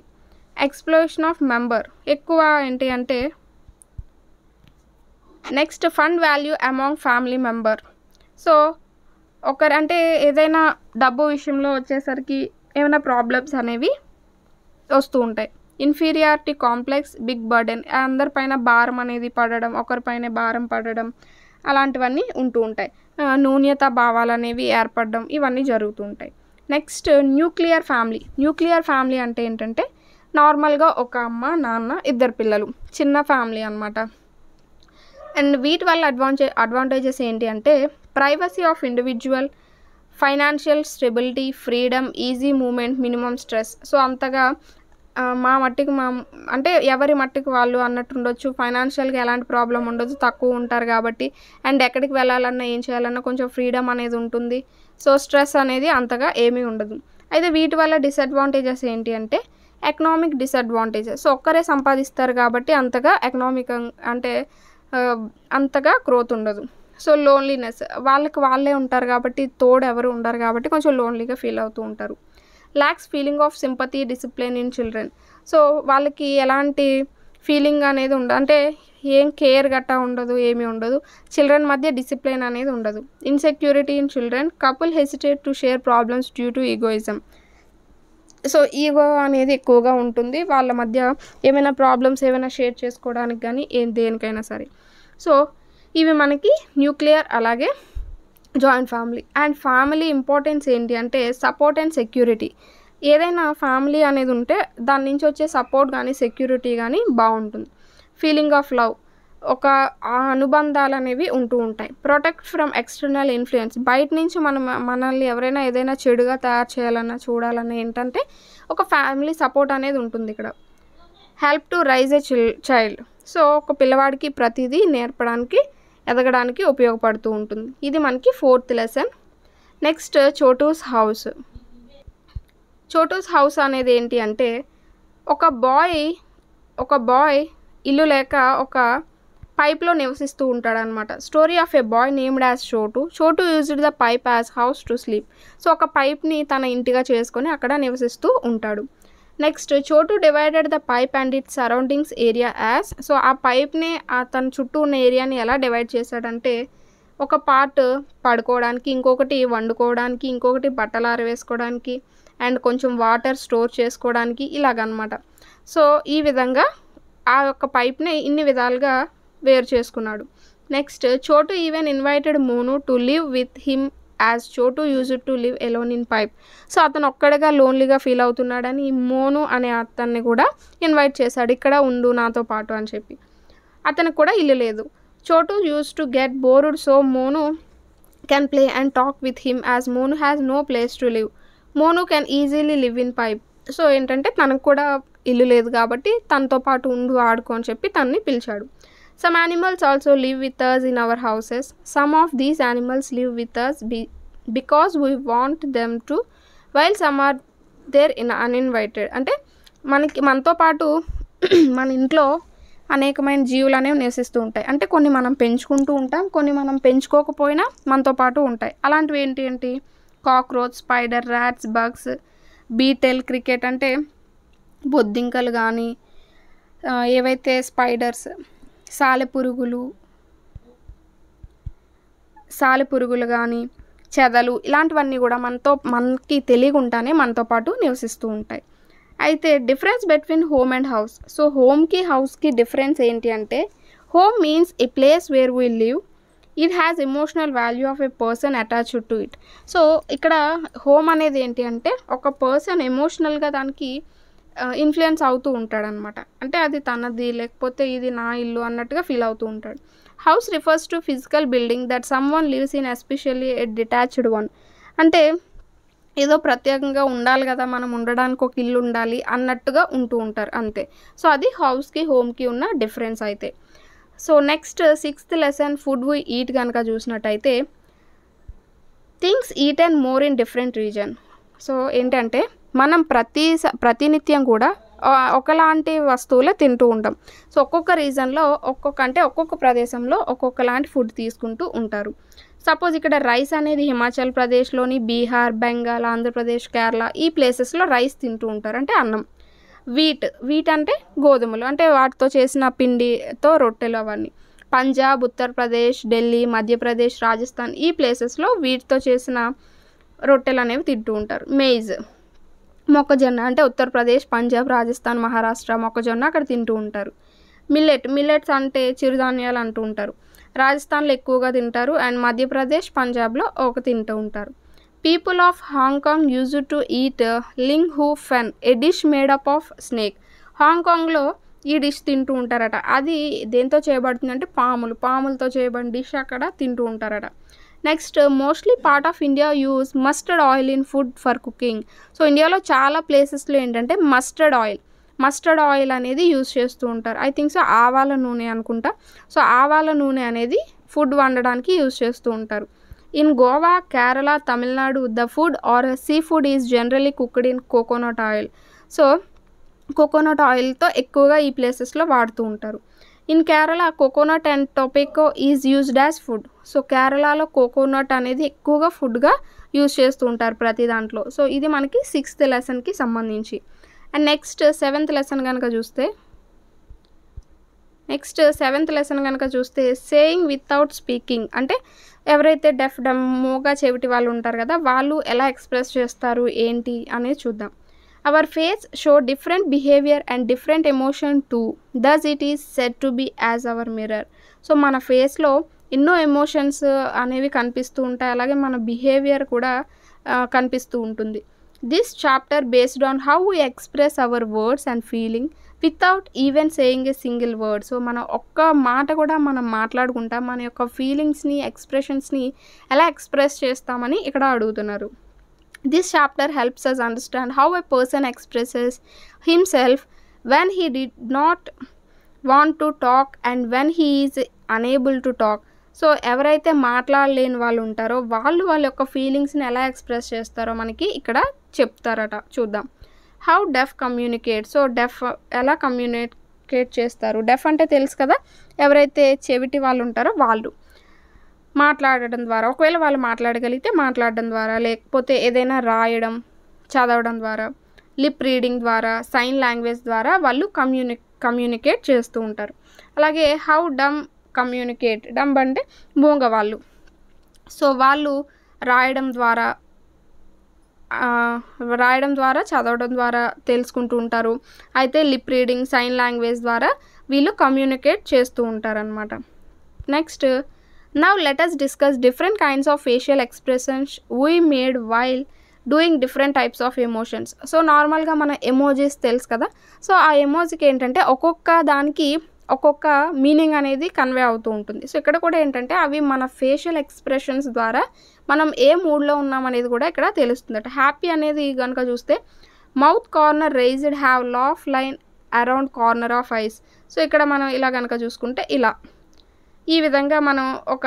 ఎక్స్ప్లోషన్ ఆఫ్ మెంబర్ ఎక్కువ ఏంటి అంటే next fund value among family member so ఒకరు అంటే ఏదైనా డబ్బు విషయంలో వచ్చేసరికి ఏమైనా ప్రాబ్లమ్స్ అనేవి వస్తూ ఉంటాయి ఇన్ఫీరియారిటీ కాంప్లెక్స్ బిగ్ బర్డెన్ అందరిపైన భారం అనేది పడడం ఒకరిపైన భారం పడడం అలాంటివన్నీ ఉంటూ ఉంటాయి నూన్యత భావాలు అనేవి ఏర్పడడం ఇవన్నీ జరుగుతూ ఉంటాయి next nuclear family nuclear family అంటే ఏంటంటే నార్మల్గా ఒక అమ్మ నాన్న ఇద్దరు పిల్లలు చిన్న ఫ్యామిలీ అనమాట అండ్ వీటి వల్ల అడ్వాంటే అడ్వాంటేజెస్ ఏంటి అంటే privacy of individual financial stability freedom easy moment minimum stress so అంతగా మా మట్టికి మా అంటే ఎవరి మట్టికి వాళ్ళు అన్నట్టు ఉండొచ్చు ఫైనాన్షియల్గా ఎలాంటి ప్రాబ్లం ఉండదు తక్కువ ఉంటారు కాబట్టి అండ్ ఎక్కడికి వెళ్ళాలన్నా ఏం చేయాలన్నా కొంచెం ఫ్రీడమ్ అనేది ఉంటుంది సో స్ట్రెస్ అనేది అంతగా ఏమీ ఉండదు అయితే వీటి వల్ల డిసడ్వాంటేజెస్ ఏంటి అంటే ఎకనామిక్ డిసడ్వాంటేజెస్ సో ఒక్కరే సంపాదిస్తారు కాబట్టి అంతగా ఎకనామిక్ అంటే అంతగా గ్రోత్ ఉండదు సో లోన్లీనెస్ వాళ్ళకి వాళ్ళే ఉంటారు కాబట్టి తోడు ఎవరు ఉండరు కాబట్టి కొంచెం లోన్లీగా ఫీల్ అవుతూ ఉంటారు lacks feeling of sympathy discipline in children so వాళ్ళకి ఎలాంటి ఫీలింగ్ అనేది ఉండదు అంటే ఏం కేర్ గట్టా ఉండదు ఏమీ ఉండదు చిల్డ్రన్ మధ్య డిసిప్లిన్ అనేది ఉండదు insecurity in children couple hesitate to share problems due to egoism so ego అనేది ఎక్కువగా ఉంటుంది వాళ్ళ మధ్య ఏమైనా ప్రాబ్లమ్స్ ఏమైనా షేర్ చేసుకోవడానికి కానీ ఏం దేనికైనా సరే సో ఇవి మనకి న్యూక్లియర్ అలాగే joint family and family importance ఏంటి అంటే సపోర్ట్ అండ్ సెక్యూరిటీ ఏదైనా ఫ్యామిలీ అనేది ఉంటే దాని నుంచి వచ్చే సపోర్ట్ కానీ సెక్యూరిటీ కానీ బాగుంటుంది ఫీలింగ్ ఆఫ్ లవ్ ఒక అనుబంధాలు అనేవి ఉంటూ ఉంటాయి ప్రొటెక్ట్ ఫ్రమ్ ఎక్స్టర్నల్ ఇన్ఫ్లుయెన్స్ బయట నుంచి మనం మనల్ని ఎవరైనా ఏదైనా చెడుగా తయారు చేయాలన్నా చూడాలన్నా ఏంటంటే ఒక ఫ్యామిలీ సపోర్ట్ అనేది ఉంటుంది ఇక్కడ help to raise a chil child so ఒక పిల్లవాడికి ప్రతిదీ నేర్పడానికి ఎదగడానికి ఉపయోగపడుతూ ఉంటుంది ఇది మనకి fourth lesson next Chotu's house Chotu's house అనేది ఏంటి అంటే ఒక బాయ్ ఒక బాయ్ ఇల్లు లేక ఒక పైప్లో నివసిస్తూ ఉంటాడనమాట story of a boy named as Chotu Chotu used the pipe as house to sleep so ఒక పైప్ని తన ఇంటిగా చేసుకొని అక్కడ నివసిస్తూ ఉంటాడు next Chotu divided the pipe and it surroundings area as so ఆ పైప్ని తన చుట్టూ ఉన్న ఏరియాని ఎలా డివైడ్ చేశాడంటే ఒక పార్ట్ పడుకోవడానికి ఇంకొకటి వండుకోవడానికి ఇంకొకటి బట్టలు ఆరవేసుకోవడానికి అండ్ కొంచెం వాటర్ స్టోర్ చేసుకోవడానికి ఇలాగనమాట సో ఈ విధంగా ఆ యొక్క పైప్ని ఇన్ని విధాలుగా వేరు చేసుకున్నాడు next Chotu even invited Monu to live with him as Chotu use to live alone in pipe so అతను ఒక్కడగా లోన్లీగా ఫీల్ అవుతున్నాడని ఈ మోను అనే అతన్ని కూడా ఇన్వైట్ చేశాడు ఇక్కడ ఉండు నాతో పాటు అని చెప్పి అతనికి కూడా ఇల్లు లేదు Chotu use to get bored so Monu can play and talk with him as Monu has no place to live Monu can easily live in pipe so ఏంటంటే తనకు కూడా ఇల్లు లేదు కాబట్టి తనతో పాటు ఉండు ఆడుకో అని చెప్పి తనని పిలిచాడు Some animals also live with us in our houses. Some of these animals live with us be because we want them to, while some are there in uninvited. అంటే మనకి మనతో పాటు <clears throat> మన ఇంట్లో అనేకమైన జీవులు అనేవి నివసిస్తూ ఉంటాయి అంటే కొన్ని మనం పెంచుకుంటూ ఉంటాం కొన్ని మనం పెంచుకోకపోయినా మనతో పాటు ఉంటాయి అలాంటివి ఏంటి ఏంటి cockroach spider rats bugs beetle cricket అంటే బొద్దింకలు కానీ ఏవైతే స్పైడర్స్ సాలెపురుగులు సాలెపురుగులు కానీ చెదలు ఇలాంటివన్నీ కూడా మనతో మనకి తెలియకుండానే మనతో పాటు నివసిస్తూ ఉంటాయి అయితే difference between home and house so హోమ్కి హౌస్కి డిఫరెన్స్ ఏంటి అంటే home means a place where we live it has emotional value of a person attached to it so ఇక్కడ హోమ్ అనేది ఏంటి అంటే ఒక పర్సన్ ఎమోషనల్గా దానికి ఇన్ఫ్లుయెన్స్ అవుతూ ఉంటాడనమాట అంటే అది తనది లేకపోతే ఇది నా ఇల్లు అన్నట్టుగా ఫీల్ అవుతూ ఉంటాడు house refers to physical building that someone lives in especially a detached one అంటే ఏదో ప్రత్యేకంగా ఉండాలి కదా మనం ఉండడానికి ఒక ఇల్లు ఉండాలి అన్నట్టుగా ఉంటూ ఉంటారు అంతే సో అది హౌస్కి హోమ్కి ఉన్న డిఫరెన్స్ అయితే so next sixth lesson food we eat కనుక చూసినట్టయితే things eat and more in different reason so ఏంటంటే మనం ప్రతి ప్రతినిత్యం కూడా ఒకలాంటి వస్తువులే తింటూ ఉంటాం సో ఒక్కొక్క రీజన్లో ఒక్కొక్క అంటే ఒక్కొక్క ప్రదేశంలో ఒక్కొక్కలాంటి ఫుడ్ తీసుకుంటూ ఉంటారు సపోజ్ ఇక్కడ రైస్ అనేది హిమాచల్ ప్రదేశ్లోని బీహార్ బెంగాల్ ఆంధ్రప్రదేశ్ కేరళ ఈ ప్లేసెస్లో రైస్ తింటూ ఉంటారు అంటే అన్నం వీట్ వీట్ అంటే గోధుమలు అంటే వాటితో చేసిన పిండితో రొట్టెలు అవన్నీ పంజాబ్ ఉత్తరప్రదేశ్ ఢిల్లీ మధ్యప్రదేశ్ రాజస్థాన్ ఈ ప్లేసెస్లో వీటితో చేసిన రొట్టెలు అనేవి తింటూ ఉంటారు మేజ్ మొక్కజొన్న అంటే ఉత్తరప్రదేశ్ పంజాబ్ రాజస్థాన్ మహారాష్ట్ర మొక్కజొన్న అక్కడ తింటూ ఉంటారు మిల్లెట్ మిల్లెట్స్ అంటే చిరుధాన్యాలు అంటూ ఉంటారు రాజస్థాన్లో ఎక్కువగా తింటారు అండ్ మధ్యప్రదేశ్ పంజాబ్లో ఒక తింటూ ఉంటారు people of Hong Kong use to eat Ling Hu Fen a dish made up of snake హాంకాంగ్లో ఈ డిష్ తింటూ ఉంటారట అది దేంతో చేయబడుతుందంటే పాములు పాములతో చేయబడిన డిష్ అక్కడ తింటూ ఉంటారట next mostly part of India uses mustard oil in food for cooking so ఇండియాలో చాలా ప్లేసెస్లో ఏంటంటే మస్టర్డ్ ఆయిల్ మస్టర్డ్ ఆయిల్ అనేది యూస్ చేస్తూ ఉంటారు ఐ థింక్ సో ఆవాల నూనె అనుకుంటా సో ఆవాల నూనె అనేది ఫుడ్ వండడానికి యూస్ చేస్తూ ఉంటారు in Goa Kerala Tamil Nadu the food or sea food is generally cooked in coconut oil so coconut ఆయిల్తో ఎక్కువగా ఈ ప్లేసెస్లో వాడుతూ ఉంటారు in Kerala coconut and tapioca is used as food so కేరళలో కోకోనట్ అనేది ఎక్కువగా ఫుడ్గా యూజ్ చేస్తూ ఉంటారు ప్రతి దాంట్లో సో ఇది మనకి సిక్స్త్ లెసన్కి సంబంధించి అండ్ నెక్స్ట్ సెవెంత్ లెసన్ కనుక చూస్తే నెక్స్ట్ సెవెంత్ లెసన్ కనుక చూస్తే సేయింగ్ వితౌట్ స్పీకింగ్ అంటే ఎవరైతే డెఫ్ డమ్ మోగా చెవిటి వాళ్ళు ఉంటారు కదా వాళ్ళు ఎలా ఎక్స్ప్రెస్ చేస్తారు ఏంటి అనేది చూద్దాం our face show different behaviour and different emotion to thus it is set to be as our mirror so మన ఫేస్లో ఎన్నో ఎమోషన్స్ అనేవి కనిపిస్తూ ఉంటాయి అలాగే మన బిహేవియర్ కూడా కనిపిస్తూ ఉంటుంది this chapter based on how we express our words and feeling without even saying a single word so మన ఒక్క మాట కూడా మనం మాట్లాడుకుంటాం మన యొక్క ఫీలింగ్స్ని ఎక్స్ప్రెషన్స్ని ఎలా ఎక్స్ప్రెస్ చేస్తామని ఇక్కడ అడుగుతున్నారు This chapter helps us understand how a person expresses himself when he did not want to talk and when he is unable to talk. So ఎవరైతే మాట్లాడలేని వాళ్ళు ఉంటారో వాళ్ళు వాళ్ళ యొక్క ఫీలింగ్స్ని ఎలా ఎక్స్ప్రెస్ చేస్తారో మనకి ఇక్కడ చెప్తారట చూద్దాం how deaf communicate so deaf ఎలా కమ్యూనికేట్ చేస్తారు డెఫ్ అంటే తెలుసు కదా ఎవరైతే చెవిటి వాళ్ళు ఉంటారో వాళ్ళు మాట్లాడడం ద్వారా ఒకవేళ వాళ్ళు మాట్లాడగలిగితే మాట్లాడడం ద్వారా లేకపోతే ఏదైనా రాయడం చదవడం ద్వారా లిప్ రీడింగ్ ద్వారా సైన్ లాంగ్వేజ్ ద్వారా వాళ్ళు కమ్యూని కమ్యూనికేట్ చేస్తూ ఉంటారు అలాగే హౌ డమ్ కమ్యూనికేట్ డమ్ అంటే మూగ వాళ్ళు సో వాళ్ళు రాయడం ద్వారా రాయడం ద్వారా చదవడం ద్వారా తెలుసుకుంటూ ఉంటారు అయితే లిప్ రీడింగ్ సైన్ లాంగ్వేజ్ ద్వారా వీళ్ళు కమ్యూనికేట్ చేస్తూ ఉంటారనమాట next Now let us discuss different kinds of facial expressions we made while doing different types of emotions so నార్మల్గా మన ఎమోజీస్ తెలుసు కదా సో ఆ ఎమోజీకి ఏంటంటే ఒక్కొక్క దానికి ఒక్కొక్క మీనింగ్ అనేది కన్వే అవుతూ ఉంటుంది సో ఇక్కడ కూడా ఏంటంటే అవి మన ఫేషియల్ ఎక్స్ప్రెషన్స్ ద్వారా మనం ఏ మూడ్లో ఉన్నాం అనేది కూడా ఇక్కడ తెలుస్తుంది అంటే హ్యాపీ అనేది కనుక చూస్తే mouth corner raised have laugh line around corner of eyes so ఇక్కడ మనం ఇలా కనుక చూసుకుంటే ఇలా ఈ విధంగా మనం ఒక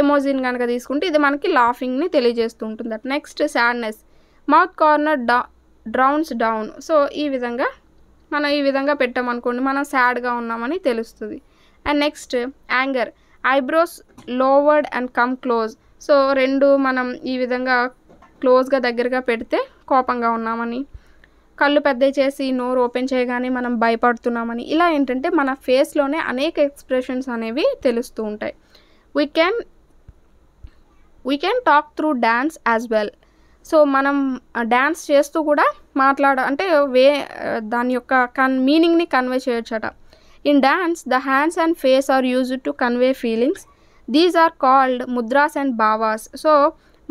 ఎమోజిన్ కనుక తీసుకుంటే ఇది మనకి లాఫింగ్ని తెలియజేస్తూ ఉంటుంది నెక్స్ట్ శాడ్నెస్ మౌత్ కార్నర్ డా డ్రౌన్స్ డౌన్ సో ఈ విధంగా మనం ఈ విధంగా పెట్టామనుకోండి మనం సాడ్గా ఉన్నామని తెలుస్తుంది and next anger eyebrows lowered and come close so రెండు మనం ఈ విధంగా క్లోజ్గా దగ్గరగా పెడితే కోపంగా ఉన్నామని కళ్ళు పెద్ద చేసి నోరు ఓపెన్ చేయగానే మనం భయపడుతున్నామని ఇలా ఏంటంటే మన ఫేస్లోనే అనేక ఎక్స్ప్రెషన్స్ అనేవి తెలుస్తూ ఉంటాయి we can we can talk through dance as well so మనం డ్యాన్స్ చేస్తూ కూడా మాట్లాడ అంటే వే దాని యొక్క కన్ మీనింగ్ని కన్వే చేయొచ్చట in dance the hands and face are used to convey feelings these are called mudras and bhavas so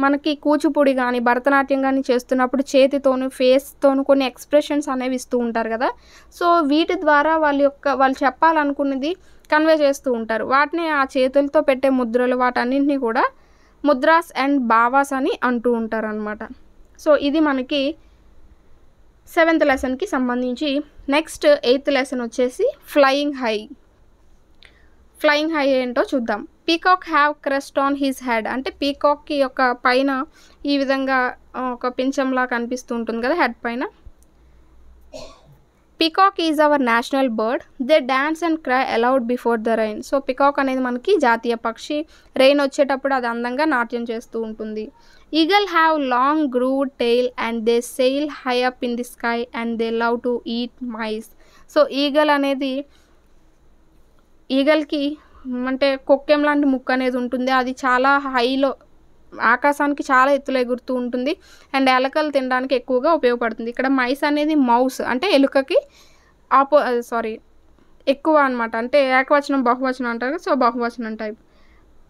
మనకి కూచిపూడి కానీ భరతనాట్యం కానీ చేస్తున్నప్పుడు చేతితోను ఫేస్తోను కొన్ని ఎక్స్ప్రెషన్స్ అనేవి ఇస్తూ ఉంటారు కదా సో వీటి ద్వారా వాళ్ళ యొక్క వాళ్ళు చెప్పాలనుకున్నది కన్వే చేస్తూ ఉంటారు వాటిని ఆ చేతులతో పెట్టే ముద్రలు వాటన్నింటినీ కూడా ముద్రాస్ అండ్ బావాస్ అని అంటూ ఉంటారు అనమాట సో ఇది మనకి సెవెంత్ లెసన్కి సంబంధించి నెక్స్ట్ ఎయిత్ లెసన్ వచ్చేసి ఫ్లయింగ్ హై ఫ్లయింగ్ హై ఏంటో చూద్దాం peacock have crest on his head అంటే పీకాక్కి యొక్క పైన ఈ విధంగా ఒక పింఛంలా కనిపిస్తూ ఉంటుంది కదా హెడ్ పైన peacock is our national bird they dance and cry aloud before the rain so peacock అనేది మనకి జాతీయ పక్షి రెయిన్ వచ్చేటప్పుడు అది అందంగా నాట్యం చేస్తూ ఉంటుంది eagle have long grew tail and they sail high up in the sky and they love to eat mice so eagle అనేది ఈగల్కి అంటే కొక్కెం లాంటి ముక్క అనేది ఉంటుంది అది చాలా హైలో ఆకాశానికి చాలా ఎత్తులో ఎగురుతూ ఉంటుంది అండ్ ఎలకలు తినడానికి ఎక్కువగా ఉపయోగపడుతుంది ఇక్కడ మైస్ అనేది మౌస్ అంటే ఎలుకకి ఆపో సారీ ఎక్కువ అనమాట అంటే ఏకవచనం బహువచనం అంటారు సో బహువచనం type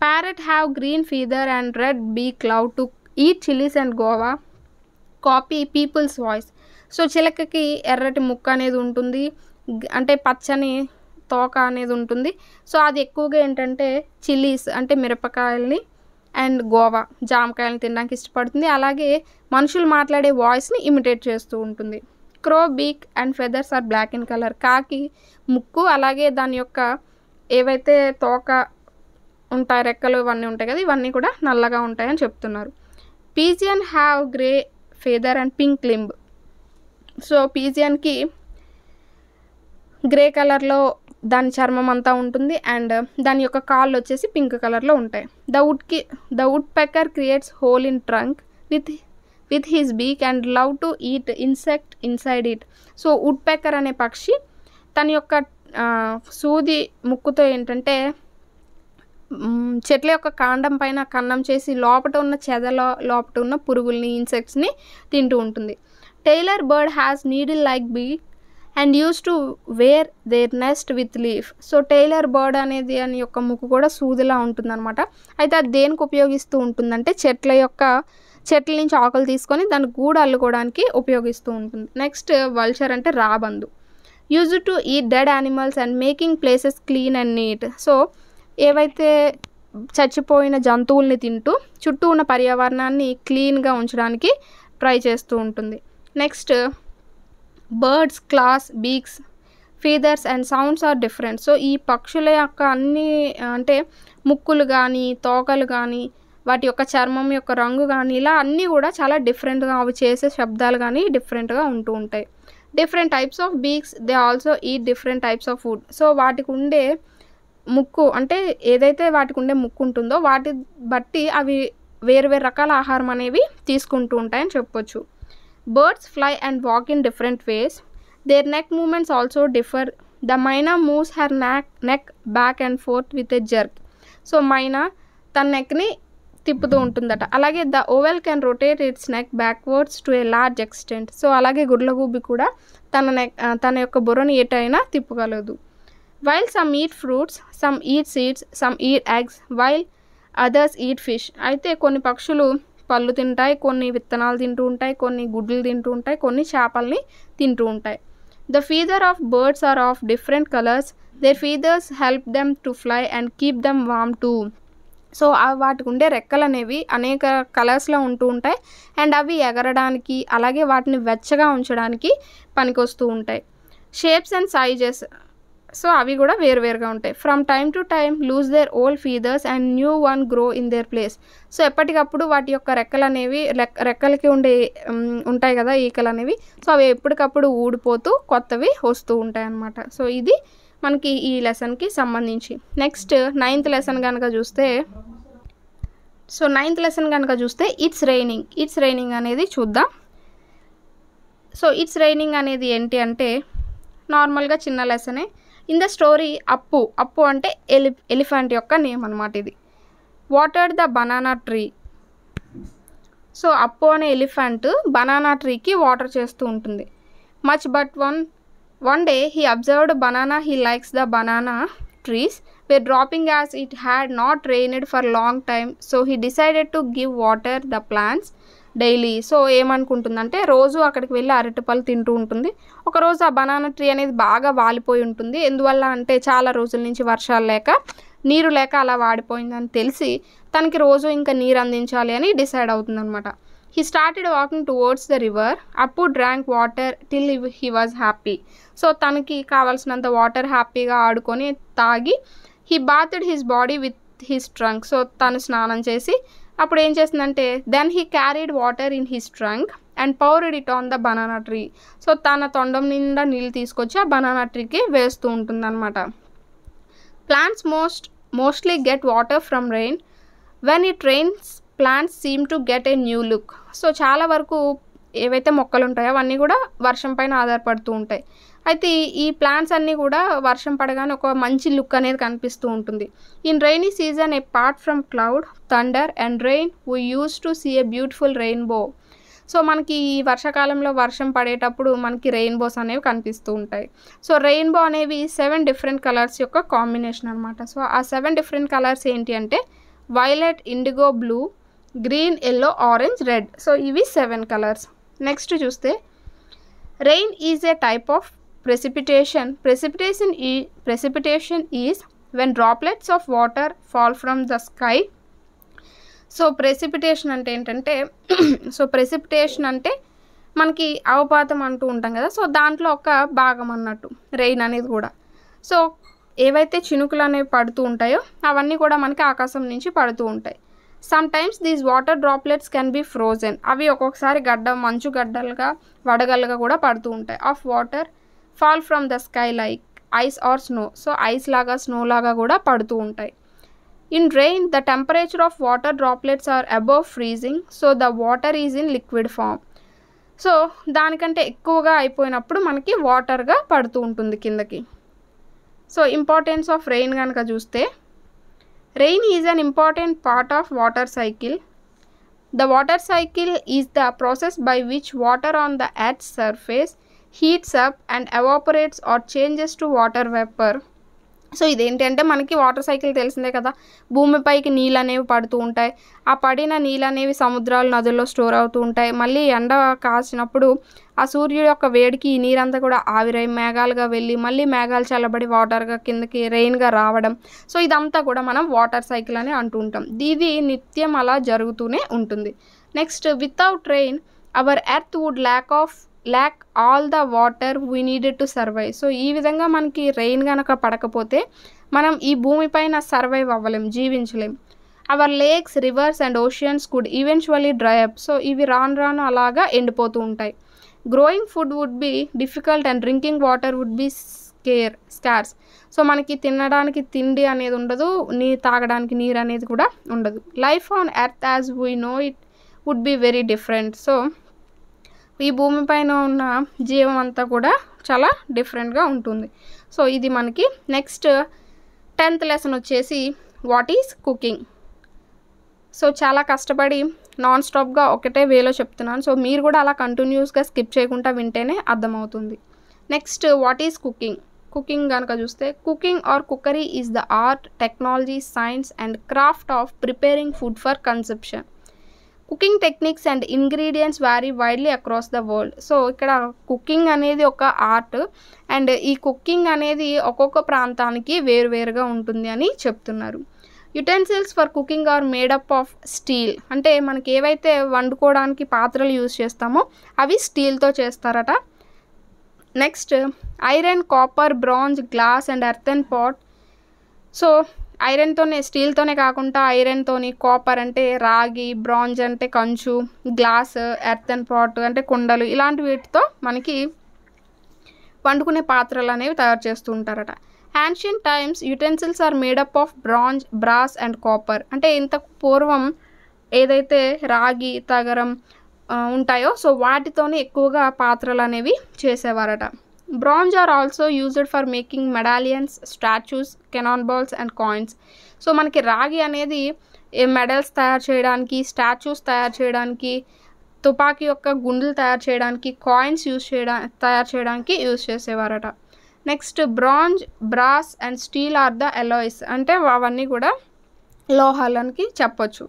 parrot have green feather and red be cloud to eat chillies and గోవా కాపీ పీపుల్స్ వాయిస్ సో చిలకకి ఎర్రటి ముక్క అనేది ఉంటుంది అంటే పచ్చని తోక అనేది ఉంటుంది సో అది ఎక్కువగా ఏంటంటే చిల్లీస్ అంటే మిరపకాయల్ని అండ్ గోవా జామకాయలను తినడానికి ఇష్టపడుతుంది అలాగే మనుషులు మాట్లాడే వాయిస్ని ఇమిటేట్ చేస్తూ ఉంటుంది crow beak and feathers are black in colour కాకి ముక్కు అలాగే దాని యొక్క ఏవైతే తోక ఉంటాయి రెక్కలు ఇవన్నీ ఉంటాయి కదా ఇవన్నీ కూడా నల్లగా ఉంటాయని చెప్తున్నారు pigeon have grey feather and pink limb so పీజియన్కి గ్రే కలర్లో దాని చర్మం అంతా ఉంటుంది అండ్ దాని యొక్క కాళ్ళు వచ్చేసి పింక్ కలర్లో ఉంటాయి ద కి the woodpecker creates hole in trunk with with his beak and love to eat insect inside it so woodpecker అనే పక్షి తన యొక్క సూది ముక్కుతో ఏంటంటే చెట్ల యొక్క కాండం పైన కన్నం చేసి లోపట ఉన్న చెదలో లోపట ఉన్న పురుగుల్ని ఇన్సెక్ట్స్ని తింటూ ఉంటుంది tailor bird has needle like beak and use to weave their nest with leaf so tailor bird అనేది అని యొక్క ముక్కు కూడా సూదిలా ఉంటుందన్నమాట అయితే అది దేనికి ఉపయోగిస్తూ ఉంటుందంటే చెట్ల యొక్క చెట్ల నుంచి ఆకులు తీసుకొని దాని గూడు అల్లుకోవడానికి ఉపయోగిస్తూ ఉంటుంది నెక్స్ట్ వల్చర్ అంటే రాబందు use to eat dead animals and making places clean and neat so ఏవైతే చచ్చిపోయిన జంతువుల్ని తింటూ చుట్టూ ఉన్న పర్యావరణాన్ని క్లీన్గా ఉంచడానికి ట్రై చేస్తూ ఉంటుంది next birds claws beaks feathers and sounds are different so ఈ పక్షుల యొక్క అన్ని అంటే ముక్కులు కానీ తోకలు కానీ వాటి యొక్క చర్మం యొక్క రంగు కానీ ఇలా అన్నీ కూడా చాలా డిఫరెంట్గా అవి చేసే శబ్దాలు కానీ డిఫరెంట్గా ఉంటూ ఉంటాయి different types of beaks they also eat different types of food so వాటికి ఉండే ముక్కు అంటే ఏదైతే వాటికి ఉండే ముక్కు ఉంటుందో వాటి బట్టి అవి వేరు వేరు రకాల ఆహారం అనేవి తీసుకుంటూ ఉంటాయని చెప్పొచ్చు birds fly and walk in different ways their neck movements also differ the myna moves her neck neck back and forth with a jerk so myna తన నెక్ని తిప్పుతూ ఉంటుందట అలాగే the owl can rotate its neck backwards to a large extent so అలాగే గుడ్లగూబి కూడా తన నెక్ తన యొక్క బుర్రని ఏటైనా తిప్పగలదు while some eat fruits some eat seeds some eat eggs while others eat fish అయితే కొన్ని పక్షులు పళ్ళు తింటాయి కొన్ని విత్తనాలు తింటూ ఉంటాయి కొన్ని గుడ్లు తింటూ ఉంటాయి కొన్ని చేపల్ని తింటూ ఉంటాయి the feather of birds are of different colours their feathers help them to fly and keep them warm too so వాటికి ఉండే రెక్కలు అనేవి అనేక కలర్స్లో ఉంటూ ఉంటాయి అండ్ అవి ఎగరడానికి అలాగే వాటిని వెచ్చగా ఉంచడానికి పనికొస్తూ ఉంటాయి షేప్స్ అండ్ సైజెస్ సో అవి కూడా వేరువేరుగా ఉంటాయి from time to time lose their old feathers and new one grow in their place so ఎప్పటికప్పుడు వాటి యొక్క రెక్కలు అనేవి రెక్కలకి ఉండే ఉంటాయి కదా ఈకలు అనేవి సో అవి ఎప్పటికప్పుడు ఊడిపోతూ కొత్తవి వస్తూ ఉంటాయి అన్నమాట సో ఇది మనకి ఈ లెసన్కి సంబంధించి నెక్స్ట్ నైన్త్ లెసన్ కనుక చూస్తే సో నైన్త్ లెసన్ కనుక చూస్తే ఇట్స్ రైనింగ్ ఇట్స్ రైనింగ్ అనేది చూద్దాం సో ఇట్స్ రైనింగ్ అనేది ఏంటి అంటే నార్మల్గా చిన్న లెసనే ఇన్ ద స్టోరీ అప్పు అప్పు అంటే ఎలి ఎలిఫెంట్ యొక్క నేమ్ అనమాట ఇది water the banana tree so Appu అనే ఎలిఫెంట్ బనానా ట్రీకి వాటర్ చేస్తూ ఉంటుంది much but one one day he observed banana he likes the banana trees were dropping as it had not rained for long time so he decided to give water the plants daily so ఏమనుకుంటుందంటే రోజు అక్కడికి వెళ్ళి అరటిపళ్ళు తింటూ ఉంటుంది ఒకరోజు ఆ బనానా ట్రీ అనేది బాగా వాలిపోయి ఉంటుంది ఎందువల్ల అంటే చాలా రోజుల నుంచి వర్షాలు లేక నీరు లేక అలా వాడిపోయిందని తెలిసి తనకి రోజు ఇంకా నీరు అందించాలి అని డిసైడ్ అవుతుంది అనమాట he started walking towards the river అప్పుడు drank water till he was happy so తనకి కావాల్సినంత వాటర్ హ్యాపీగా ఆడుకొని తాగి he bathed his body with his trunk so తను స్నానం చేసి అప్పుడు ఏం చేసిందంటే then he carried water in his trunk and poured it on the banana tree so తన తొండం నిండా నీళ్ళు తీసుకొచ్చి ఆ బనానా ట్రీకి వేస్తూ ఉంటుందన్నమాట plants most mostly get water from rain when it rains plants seem to get a new look so చాలా వరకు ఏవైతే మొక్కలు ఉంటాయో అవన్నీ కూడా వర్షం పైన ఆధారపడుతూ ఉంటాయి అయితే ఈ ప్లాంట్స్ అన్నీ కూడా వర్షం పడగానే ఒక మంచి లుక్ అనేది కనిపిస్తూ ఉంటుంది in rainy season part from cloud thunder and rain we use to see a beautiful rainbow so మనకి ఈ వర్షాకాలంలో వర్షం పడేటప్పుడు మనకి రెయిన్బోస్ అనేవి కనిపిస్తూ ఉంటాయి సో రెయిన్బో అనేవి సెవెన్ డిఫరెంట్ కలర్స్ యొక్క కాంబినేషన్ అనమాట సో ఆ సెవెన్ డిఫరెంట్ కలర్స్ ఏంటి అంటే violet indigo blue green yellow orange red so ఇవి సెవెన్ కలర్స్ నెక్స్ట్ చూస్తే rain is a type of precipitation precipitation ఈ precipitation is when droplets of water fall from the sky so precipitation అంటే ఏంటంటే సో <clears throat> ప్రెసిపిటేషన్ అంటే మనకి అవపాతం అంటూ ఉంటాం కదా సో దాంట్లో ఒక భాగం అన్నట్టు రెయిన్ అనేది కూడా సో ఏవైతే చినుకులు అనేవి పడుతూ ఉంటాయో అవన్నీ కూడా మనకి ఆకాశం నుంచి పడుతూ ఉంటాయి sometimes these water droplets can be frozen అవి ఒక్కొక్కసారి గడ్డ మంచు గడ్డలుగా వడగలుగా కూడా పడుతూ ఉంటాయి of water fall from the sky like ice or snow so ice లాగా స్నో లాగా కూడా పడుతూ ఉంటాయి in rain the temperature of water droplets are above freezing so the water is in liquid form so దానికంటే ఎక్కువగా అయిపోయినప్పుడు మనకి వాటర్గా పడుతూ ఉంటుంది కిందకి సో ఇంపార్టెన్స్ ఆఫ్ రెయిన్ కనుక చూస్తే rain is an important part of water cycle the water cycle is the process by which water on the earth surface heats up and evaporates or changes to water vapour so ఇదేంటంటే మనకి వాటర్ సైకిల్ తెలిసిందే కదా భూమిపైకి నీళ్ళు అనేవి పడుతూ ఉంటాయి ఆ పడిన నీళ్ళు అనేవి సముద్రాలు నదుల్లో స్టోర్ అవుతూ ఉంటాయి మళ్ళీ ఎండ కాసినప్పుడు ఆ సూర్యుడు యొక్క వేడికి ఈ నీరంతా కూడా ఆవిరై మేఘాలుగా వెళ్ళి మళ్ళీ మేఘాలు చల్లబడి వాటర్గా కిందకి రెయిన్గా రావడం సో ఇదంతా కూడా మనం వాటర్ సైకిల్ అని అంటూ ఉంటాం ఇది నిత్యం అలా జరుగుతూనే ఉంటుంది next without rain our earth would lack of lack all the water we needed to survive so ఈ విధంగా మనకి రెయిన్ కనుక పడకపోతే మనం ఈ భూమిపైన సర్వైవ్ అవ్వలేం జీవించలేం our lakes rivers and oceans could eventually dry up so ఇవి రాను రాను అలాగా ఎండిపోతూ ఉంటాయి growing food would be difficult and drinking water would be scare scarce so మనకి తినడానికి తిండి అనేది ఉండదు నీ తాగడానికి నీరు అనేది కూడా ఉండదు life on earth as we know it would be very different so ఈ భూమి పైన ఉన్న జీవం అంతా కూడా చాలా డిఫరెంట్గా ఉంటుంది సో ఇది మనకి నెక్స్ట్ టెన్త్ లెసన్ వచ్చేసి వాట్ ఈజ్ కుకింగ్ సో చాలా కష్టపడి నాన్ స్టాప్గా ఒకటే వేలో చెప్తున్నాను సో మీరు కూడా అలా కంటిన్యూస్గా స్కిప్ చేయకుండా వింటేనే అర్థమవుతుంది next what is cooking cooking కనుక చూస్తే cooking or cookery is the art technology science and craft of preparing food for conception cooking techniques and ingredients vary widely across the world so ఇక్కడ కుకింగ్ అనేది ఒక ఆర్ట్ అండ్ ఈ కుకింగ్ అనేది ఒక్కొక్క ప్రాంతానికి వేరువేరుగా ఉంటుంది అని చెప్తున్నారు utensils for cooking are made up of steel అంటే మనకి ఏవైతే వండుకోవడానికి పాత్రలు యూజ్ చేస్తామో అవి స్టీల్తో చేస్తారట next iron copper bronze glass and earthen pot so ఐరన్తోనే స్టీల్తోనే కాకుండా ఐరన్తోని కాపర్ అంటే రాగి బ్రాంజ్ అంటే కంచు గ్లాస్ ఎర్తన్ పాట్ అంటే కుండలు ఇలాంటి వీటితో మనకి వండుకునే పాత్రలు అనేవి తయారు చేస్తూ ఉంటారట ancient times utensils are made up of bronze brass and copper అంటే ఇంతకు పూర్వం ఏదైతే రాగి తగరం ఉంటాయో సో వాటితోనే ఎక్కువగా పాత్రలు అనేవి చేసేవారట bronze are also also for making medallions statues cannon balls and coins so మనకి రాగి అనేది మెడల్స్ తయారు చేయడానికి స్టాచ్యూస్ తయారు చేయడానికి తుపాకీ యొక్క గుండెలు తయారు చేయడానికి కాయిన్స్ యూజ్ చేయడా తయారు చేయడానికి యూజ్ చేసేవారట next bronze brass and steel are the alloys అంటే అవన్నీ కూడా లోహాలనికి చెప్పొచ్చు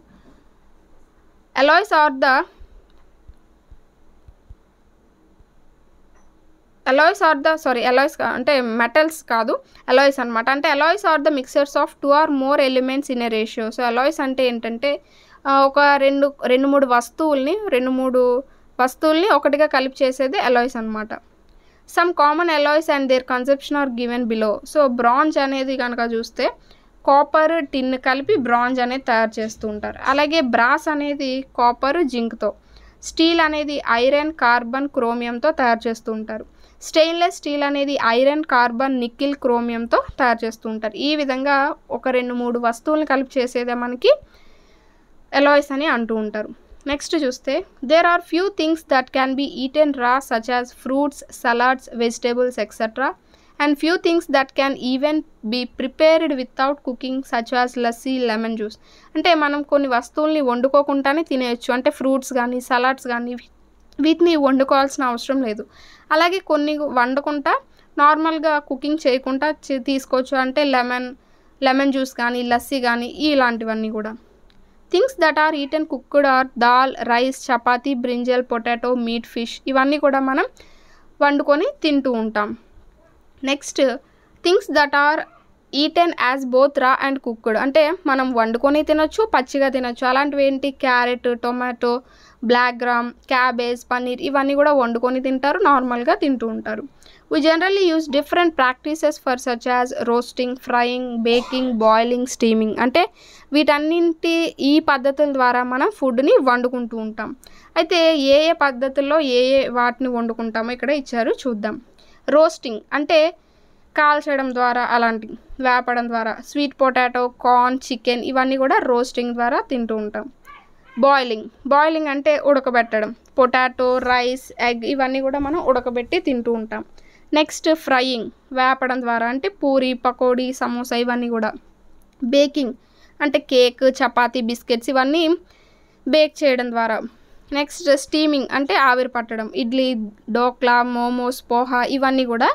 alloys are the alloys are the sorry alloys అంటే మెటల్స్ కాదు అలాయ్స్ అనమాట అంటే alloys are the mixers of two or more elements in a ratio so alloys అంటే ఏంటంటే ఒక రెండు రెండు మూడు వస్తువుల్ని రెండు మూడు వస్తువుల్ని ఒకటిగా కలిపి చేసేది అలాయ్స్ అనమాట some common alloys and their conception are given below so bronze అనేది కనుక చూస్తే కాపర్ టిన్ కలిపి బ్రాంజ్ అనేది తయారు చేస్తూ ఉంటారు అలాగే బ్రాస్ అనేది కాపర్ జింక్తో స్టీల్ అనేది ఐరన్ కార్బన్ క్రోమియంతో తయారు చేస్తూ ఉంటారు స్టెయిన్లెస్ స్టీల్ అనేది ఐరన్ కార్బన్ నిక్కిల్ క్రోమియంతో తయారు చేస్తూ ఉంటారు ఈ విధంగా ఒక రెండు మూడు వస్తువులను కలిపి చేసేదే మనకి ఎలాయిస్ అని అంటూ ఉంటారు నెక్స్ట్ చూస్తే there are few things that can be eaten raw such as fruits salads vegetables etcetera and few things that can even be prepared without cooking such as lassi lemon juice అంటే మనం కొన్ని వస్తువుల్ని వండుకోకుండానే తినేయచ్చు అంటే ఫ్రూట్స్ కానీ సలాడ్స్ కానీ వీటిని వండుకోవాల్సిన అవసరం లేదు అలాగే కొన్ని వండకుండా నార్మల్గా కుకింగ్ చేయకుండా తీసుకోవచ్చు అంటే లెమన్ లెమన్ జ్యూస్ కానీ లస్సీ కానీ ఇలాంటివన్నీ కూడా things that are eat and cooked are dal rice chapati brinjal potato meat fish ఇవన్నీ కూడా మనం వండుకొని తింటూ ఉంటాం next things that are eaten as both raw and cooked అంటే మనం వండుకొని తినొచ్చు పచ్చిగా తినొచ్చు అలాంటివి ఏంటి carrot tomato black gram cabbage paneer ఇవన్నీ కూడా వండుకొని తింటారు నార్మల్గా తింటూ ఉంటారు we generally use different practices for such as roasting frying baking boiling steaming అంటే వీటన్నింటి ఈ పద్ధతుల ద్వారా మనం ఫుడ్ని వండుకుంటూ ఉంటాం అయితే ఏ ఏ పద్ధతుల్లో ఏ ఏ వాటిని వండుకుంటామో ఇక్కడ ఇచ్చారు చూద్దాం రోస్టింగ్ అంటే కాల్చడం ద్వారా అలాంటి వేపడం ద్వారా స్వీట్ పొటాటో కార్న్ చికెన్ ఇవన్నీ కూడా రోస్టింగ్ ద్వారా తింటూ ఉంటాం బాయిలింగ్ బాయిలింగ్ అంటే ఉడకబెట్టడం పొటాటో రైస్ ఎగ్ ఇవన్నీ కూడా మనం ఉడకబెట్టి తింటూ ఉంటాం నెక్స్ట్ ఫ్రయింగ్ వేపడం ద్వారా అంటే పూరి పకోడీ సమోసా ఇవన్నీ కూడా బేకింగ్ అంటే కేక్ చపాతీ బిస్కెట్స్ ఇవన్నీ బేక్ చేయడం ద్వారా నెక్స్ట్ స్టీమింగ్ అంటే ఆవిరి పట్టడం ఇడ్లీ డోక్లా మోమోస్ పోహా ఇవన్నీ కూడా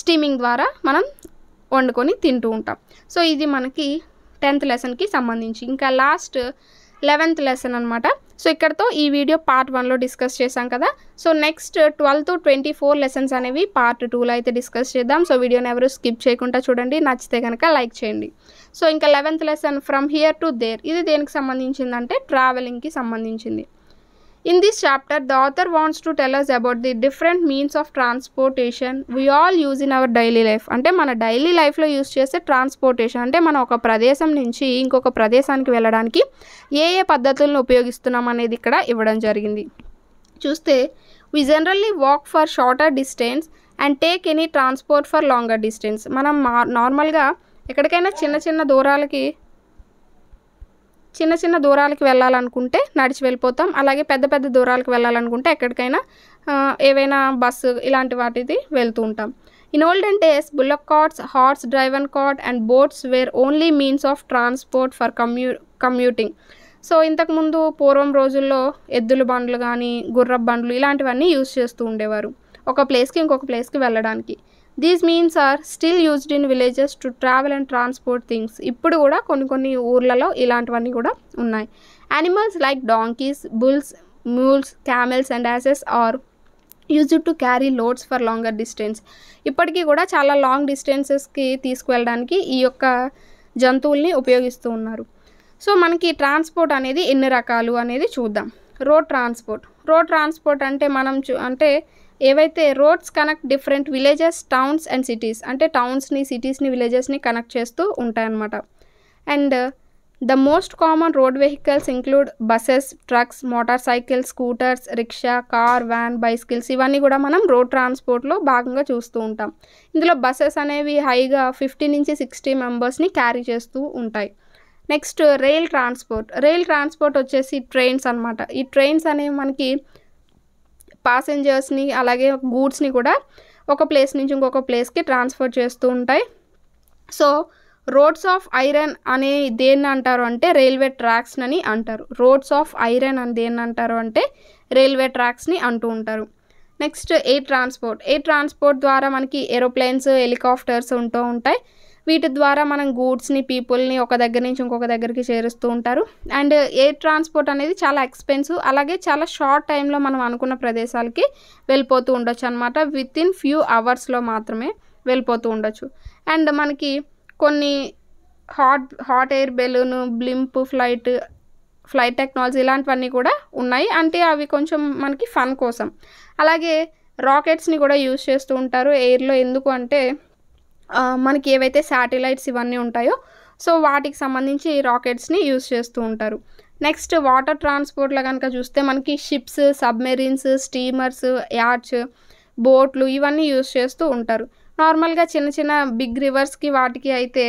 స్టీమింగ్ ద్వారా మనం వండుకొని తింటూ ఉంటాం సో ఇది మనకి టెన్త్ లెసన్కి సంబంధించి ఇంకా లాస్ట్ లెవెన్త్ లెసన్ అనమాట సో ఇక్కడతో ఈ వీడియో పార్ట్ వన్లో డిస్కస్ చేశాం కదా so next twelve to twenty four lessons అనేవి పార్ట్ టూలో అయితే డిస్కస్ చేద్దాం సో వీడియోని ఎవరు స్కిప్ చేయకుండా చూడండి నచ్చితే కనుక లైక్ చేయండి సో ఇంకా eleventh lesson from here to there ఇది దేనికి సంబంధించిందంటే ట్రావెలింగ్కి సంబంధించింది in this chapter the author wants to tell us about the different means of transportation we all use in our daily life. అంటే మన డైలీ లైఫ్లో యూజ్ చేసే ట్రాన్స్పోర్టేషన్ అంటే మనం ఒక ప్రదేశం నుంచి ఇంకొక ప్రదేశానికి వెళ్ళడానికి ఏ ఏ పద్ధతులను ఉపయోగిస్తున్నాం అనేది ఇక్కడ ఇవ్వడం జరిగింది చూస్తే we generally walk for shorter distance and take any transport for longer distance మనం మా నార్మల్గా ఎక్కడికైనా చిన్న చిన్న దూరాలకి చిన్న చిన్న దూరాలకు వెళ్ళాలనుకుంటే నడిచి వెళ్ళిపోతాం అలాగే పెద్ద పెద్ద దూరాలకు వెళ్ళాలనుకుంటే ఎక్కడికైనా ఏవైనా బస్సు ఇలాంటి వాటిది వెళ్తూ ఉంటాం in olden days bullock carts horse driven cart and boats were only means of transport for కమ్యూ కమ్యూటింగ్ సో ఇంతకుముందు పూర్వం రోజుల్లో ఎద్దుల బండ్లు కానీ గుర్ర బండ్లు ఇలాంటివన్నీ యూజ్ చేస్తూ ఉండేవారు ఒక ప్లేస్కి ఇంకొక ప్లేస్కి వెళ్ళడానికి these means are still used in villages to travel and transport things ఇప్పుడు కూడా కొన్ని కొన్ని ఊర్లలో ఇలాంటివన్నీ కూడా ఉన్నాయి animals like donkeys bulls mules camels and asses are used to carry loads for longer distance ఇప్పటికీ కూడా చాలా లాంగ్ డిస్టెన్సెస్కి తీసుకువెళ్ళడానికి ఈ యొక్క జంతువుల్ని ఉపయోగిస్తూ ఉన్నారు సో మనకి ట్రాన్స్పోర్ట్ అనేది ఎన్ని రకాలు అనేది చూద్దాం రోడ్ ట్రాన్స్పోర్ట్ రోడ్ ట్రాన్స్పోర్ట్ అంటే మనం అంటే ఏవైతే roads connect different villages towns and cities అంటే టౌన్స్ని సిటీస్ని విలేజెస్ని కనెక్ట్ చేస్తూ ఉంటాయన్నమాట and the most common road vehicles include buses trucks motorcycles scooters rickshaw car van bicycles ఇవన్నీ కూడా మనం రోడ్ ట్రాన్స్పోర్ట్లో భాగంగా చూస్తూ ఉంటాం ఇందులో బస్సెస్ అనేవి హైగా ఫిఫ్టీ నుంచి సిక్స్టీ మెంబర్స్ని క్యారీ చేస్తూ ఉంటాయి next rail transport rail transport వచ్చేసి ట్రైన్స్ అనమాట ఈ ట్రైన్స్ అనేవి మనకి పాసెంజర్స్ని అలాగే గూడ్స్ని కూడా ఒక ప్లేస్ నుంచి ఇంకొక ప్లేస్కి ట్రాన్స్ఫర్ చేస్తూ ఉంటాయి సో రోడ్స్ ఆఫ్ ఐరన్ అనే దేన్ని అంటారు అంటే రైల్వే ట్రాక్స్ అని అంటారు రోడ్స్ ఆఫ్ ఐరన్ అని దేన్ని అంటారు అంటే రైల్వే ట్రాక్స్ని అంటూ ఉంటారు next air transport air transport ద్వారా మనకి ఏరోప్లేన్స్ హెలికాప్టర్స్ ఉంటూ ఉంటాయి వీటి ద్వారా మనం గూడ్స్ని పీపుల్ని ఒక దగ్గర నుంచి ఇంకొక దగ్గరికి చేరుస్తూ ఉంటారు అండ్ ఎయిర్ ట్రాన్స్పోర్ట్ అనేది చాలా ఎక్స్పెన్సివ్ అలాగే చాలా షార్ట్ టైంలో మనం అనుకున్న ప్రదేశాలకి వెళ్ళిపోతూ ఉండొచ్చు అనమాట విత్ ఇన్ ఫ్యూ అవర్స్లో మాత్రమే వెళ్ళిపోతూ ఉండొచ్చు అండ్ మనకి కొన్ని hot hot air balloon blimp flight flight technology ఇలాంటివన్నీ కూడా ఉన్నాయి అంటే అవి కొంచెం మనకి ఫన్ కోసం అలాగే రాకెట్స్ని కూడా యూజ్ చేస్తూ ఉంటారు ఎయిర్లో ఎందుకు అంటే మనకి ఏవైతే శాటిలైట్స్ ఇవన్నీ ఉంటాయో సో వాటికి సంబంధించి రాకెట్స్ని యూజ్ చేస్తూ ఉంటారు నెక్స్ట్ వాటర్ ట్రాన్స్పోర్ట్లో కనుక చూస్తే మనకి షిప్స్ సబ్మెరీన్స్ స్టీమర్స్ యాడ్స్ బోట్లు ఇవన్నీ యూజ్ చేస్తూ ఉంటారు నార్మల్గా చిన్న చిన్న బిగ్ రివర్స్కి వాటికి అయితే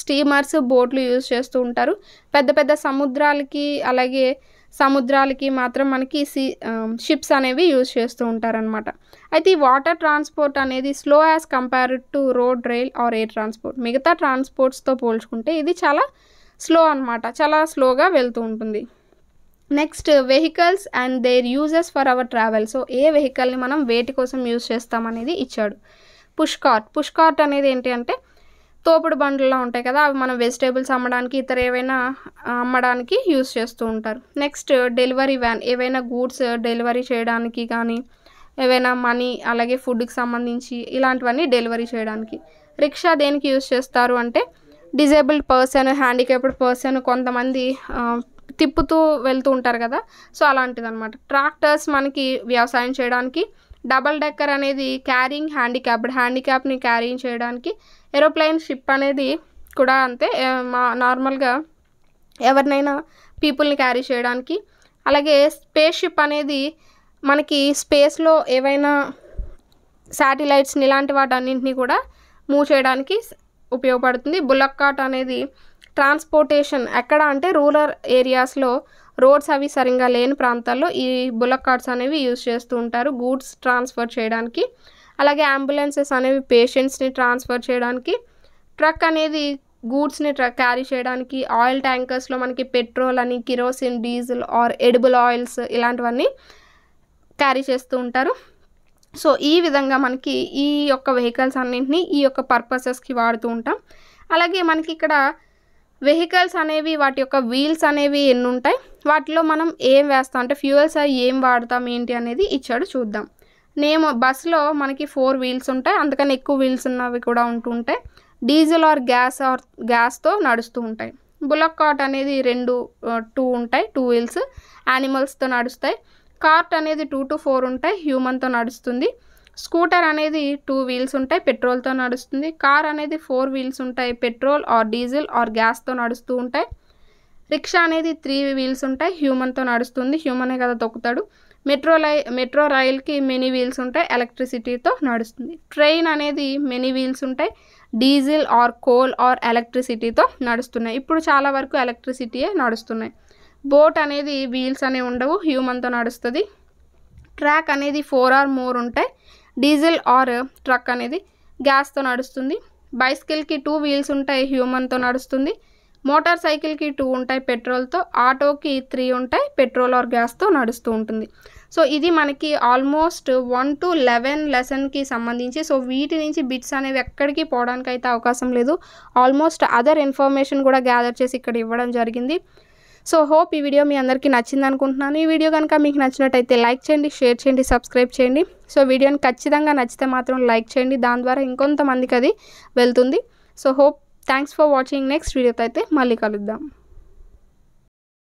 స్టీమర్స్ బోట్లు యూజ్ చేస్తూ ఉంటారు పెద్ద పెద్ద సముద్రాలకి అలాగే సముద్రాలకి మాత్రం మనకి సీ షిప్స్ అనేవి యూజ్ చేస్తూ ఉంటారనమాట అయితే ఈ వాటర్ ట్రాన్స్పోర్ట్ అనేది slow as compared to road rail or air transport మిగతా ట్రాన్స్పోర్ట్స్తో పోల్చుకుంటే ఇది చాలా స్లో అనమాట చాలా స్లోగా వెళ్తూ ఉంటుంది next vehicles and their uses for our travel so ఏ వెహికల్ని మనం వేటి కోసం యూజ్ చేస్తామనేది ఇచ్చాడు పుష్కార్ట్ పుష్కార్ట్ పుష్ కార్ట్ అనేది ఏంటి అంటే తోపుడు బండ్లలో ఉంటాయి కదా అవి మనం వెజిటేబుల్స్ అమ్మడానికి ఇతర ఏవైనా అమ్మడానికి యూస్ చేస్తూ ఉంటారు నెక్స్ట్ డెలివరీ వ్యాన్ ఏవైనా గూడ్స్ డెలివరీ చేయడానికి కానీ ఏవైనా మనీ అలాగే ఫుడ్కి సంబంధించి ఇలాంటివన్నీ డెలివరీ చేయడానికి రిక్షా దేనికి యూస్ చేస్తారు అంటే డిజేబుల్డ్ పర్సన్ హ్యాండిక్యాప్డ్ పర్సన్ కొంతమంది తిప్పుతూ వెళ్తూ ఉంటారు కదా సో అలాంటిదన్నమాట ట్రాక్టర్స్ మనకి వ్యవసాయం చేయడానికి డబల్ డెక్కర్ అనేది క్యారింగ్ హ్యాండిక్యాప్డ్ హ్యాండిక్యాప్ని క్యారింగ్ చేయడానికి ఏరోప్లైన్ షిప్ అనేది కూడా అంతే మా నార్మల్గా ఎవరినైనా పీపుల్ని క్యారీ చేయడానికి అలాగే స్పేస్ షిప్ అనేది మనకి స్పేస్లో ఏవైనా శాటిలైట్స్ని ఇలాంటి అన్నింటినీ కూడా మూవ్ చేయడానికి ఉపయోగపడుతుంది బుల్లక్ కార్ట్ అనేది ట్రాన్స్పోర్టేషన్ ఎక్కడ అంటే రూరల్ ఏరియాస్లో రోడ్స్ అవి సరిగ్గా లేని ప్రాంతాల్లో ఈ బుల్లక్ కార్ట్స్ అనేవి యూజ్ చేస్తూ ఉంటారు గూడ్స్ ట్రాన్స్ఫర్ చేయడానికి అలాగే అంబులెన్సెస్ అనేవి పేషెంట్స్ని ట్రాన్స్ఫర్ చేయడానికి ట్రక్ అనేది గూడ్స్ని ట్ర క్యారీ చేయడానికి ఆయిల్ ట్యాంకర్స్లో మనకి పెట్రోల్ అని kerosene diesel or edible oils ఇలాంటివన్నీ క్యారీ చేస్తూ ఉంటారు సో ఈ విధంగా మనకి ఈ యొక్క వెహికల్స్ అన్నింటినీ ఈ యొక్క పర్పసెస్కి వాడుతూ ఉంటాం అలాగే మనకి ఇక్కడ వెహికల్స్ అనేవి వాటి యొక్క వీల్స్ అనేవి ఎన్ని ఉంటాయి వాటిలో మనం ఏం వేస్తాం అంటే ఫ్యూయల్స్ అవి ఏం వాడతాం ఏంటి అనేది ఇచ్చాడు చూద్దాం నేమ్ బస్సులో మనకి ఫోర్ వీల్స్ ఉంటాయి అందుకని ఎక్కువ వీల్స్ ఉన్నవి కూడా ఉంటుంటాయి డీజిల్ ఆర్ గ్యాస్ ఆర్ గ్యాస్తో నడుస్తూ ఉంటాయి బులక్ కార్ట్ అనేది రెండు టూ ఉంటాయి టూ వీల్స్ యానిమల్స్తో నడుస్తాయి కార్ట్ అనేది టూ టు ఫోర్ ఉంటాయి హ్యూమన్తో నడుస్తుంది స్కూటర్ అనేది టూ వీల్స్ ఉంటాయి పెట్రోల్తో నడుస్తుంది కార్ అనేది ఫోర్ వీల్స్ ఉంటాయి పెట్రోల్ ఆర్ డీజిల్ ఆర్ గ్యాస్తో నడుస్తూ ఉంటాయి రిక్షా అనేది త్రీ వీల్స్ ఉంటాయి హ్యూమన్తో నడుస్తుంది హ్యూమనే కదా తొక్కుతాడు మెట్రో లై మెట్రో రైల్కి మెనీ వీల్స్ ఉంటాయి ఎలక్ట్రిసిటీతో నడుస్తుంది ట్రైన్ అనేది మెనీ వీల్స్ ఉంటాయి డీజిల్ ఆర్ కోల్ ఆర్ ఎలక్ట్రిసిటీతో నడుస్తున్నాయి ఇప్పుడు చాలా వరకు ఎలక్ట్రిసిటీయే నడుస్తున్నాయి బోట్ అనేది వీల్స్ అనేవి ఉండవు హ్యూమన్తో నడుస్తుంది ట్రాక్ అనేది ఫోర్ ఆర్ మోర్ ఉంటాయి డీజిల్ ఆర్ ట్రక్ అనేది గ్యాస్తో నడుస్తుంది బైసికిల్కి టూ వీల్స్ ఉంటాయి హ్యూమన్తో నడుస్తుంది మోటార్ సైకిల్కి టూ ఉంటాయి పెట్రోల్తో ఆటోకి త్రీ ఉంటాయి పెట్రోల్ ఆర్ గ్యాస్తో నడుస్తూ ఉంటుంది సో ఇది మనకి ఆల్మోస్ట్ వన్ టు లెవెన్ లెసన్కి సంబంధించి సో వీటి నుంచి బిట్స్ అనేవి ఎక్కడికి పోవడానికి అయితే అవకాశం లేదు ఆల్మోస్ట్ అదర్ ఇన్ఫర్మేషన్ కూడా గ్యాదర్ చేసి ఇక్కడ ఇవ్వడం జరిగింది సో హోప్ ఈ వీడియో మీ అందరికీ నచ్చింది అనుకుంటున్నాను ఈ వీడియో కనుక మీకు నచ్చినట్టయితే లైక్ చేయండి షేర్ చేయండి సబ్స్క్రైబ్ చేయండి సో వీడియోని ఖచ్చితంగా నచ్చితే మాత్రం లైక్ చేయండి దాని ద్వారా ఇంకొంతమందికి అది వెళ్తుంది so hope thanks for watching next వీడియోతో అయితే మళ్ళీ కలుద్దాం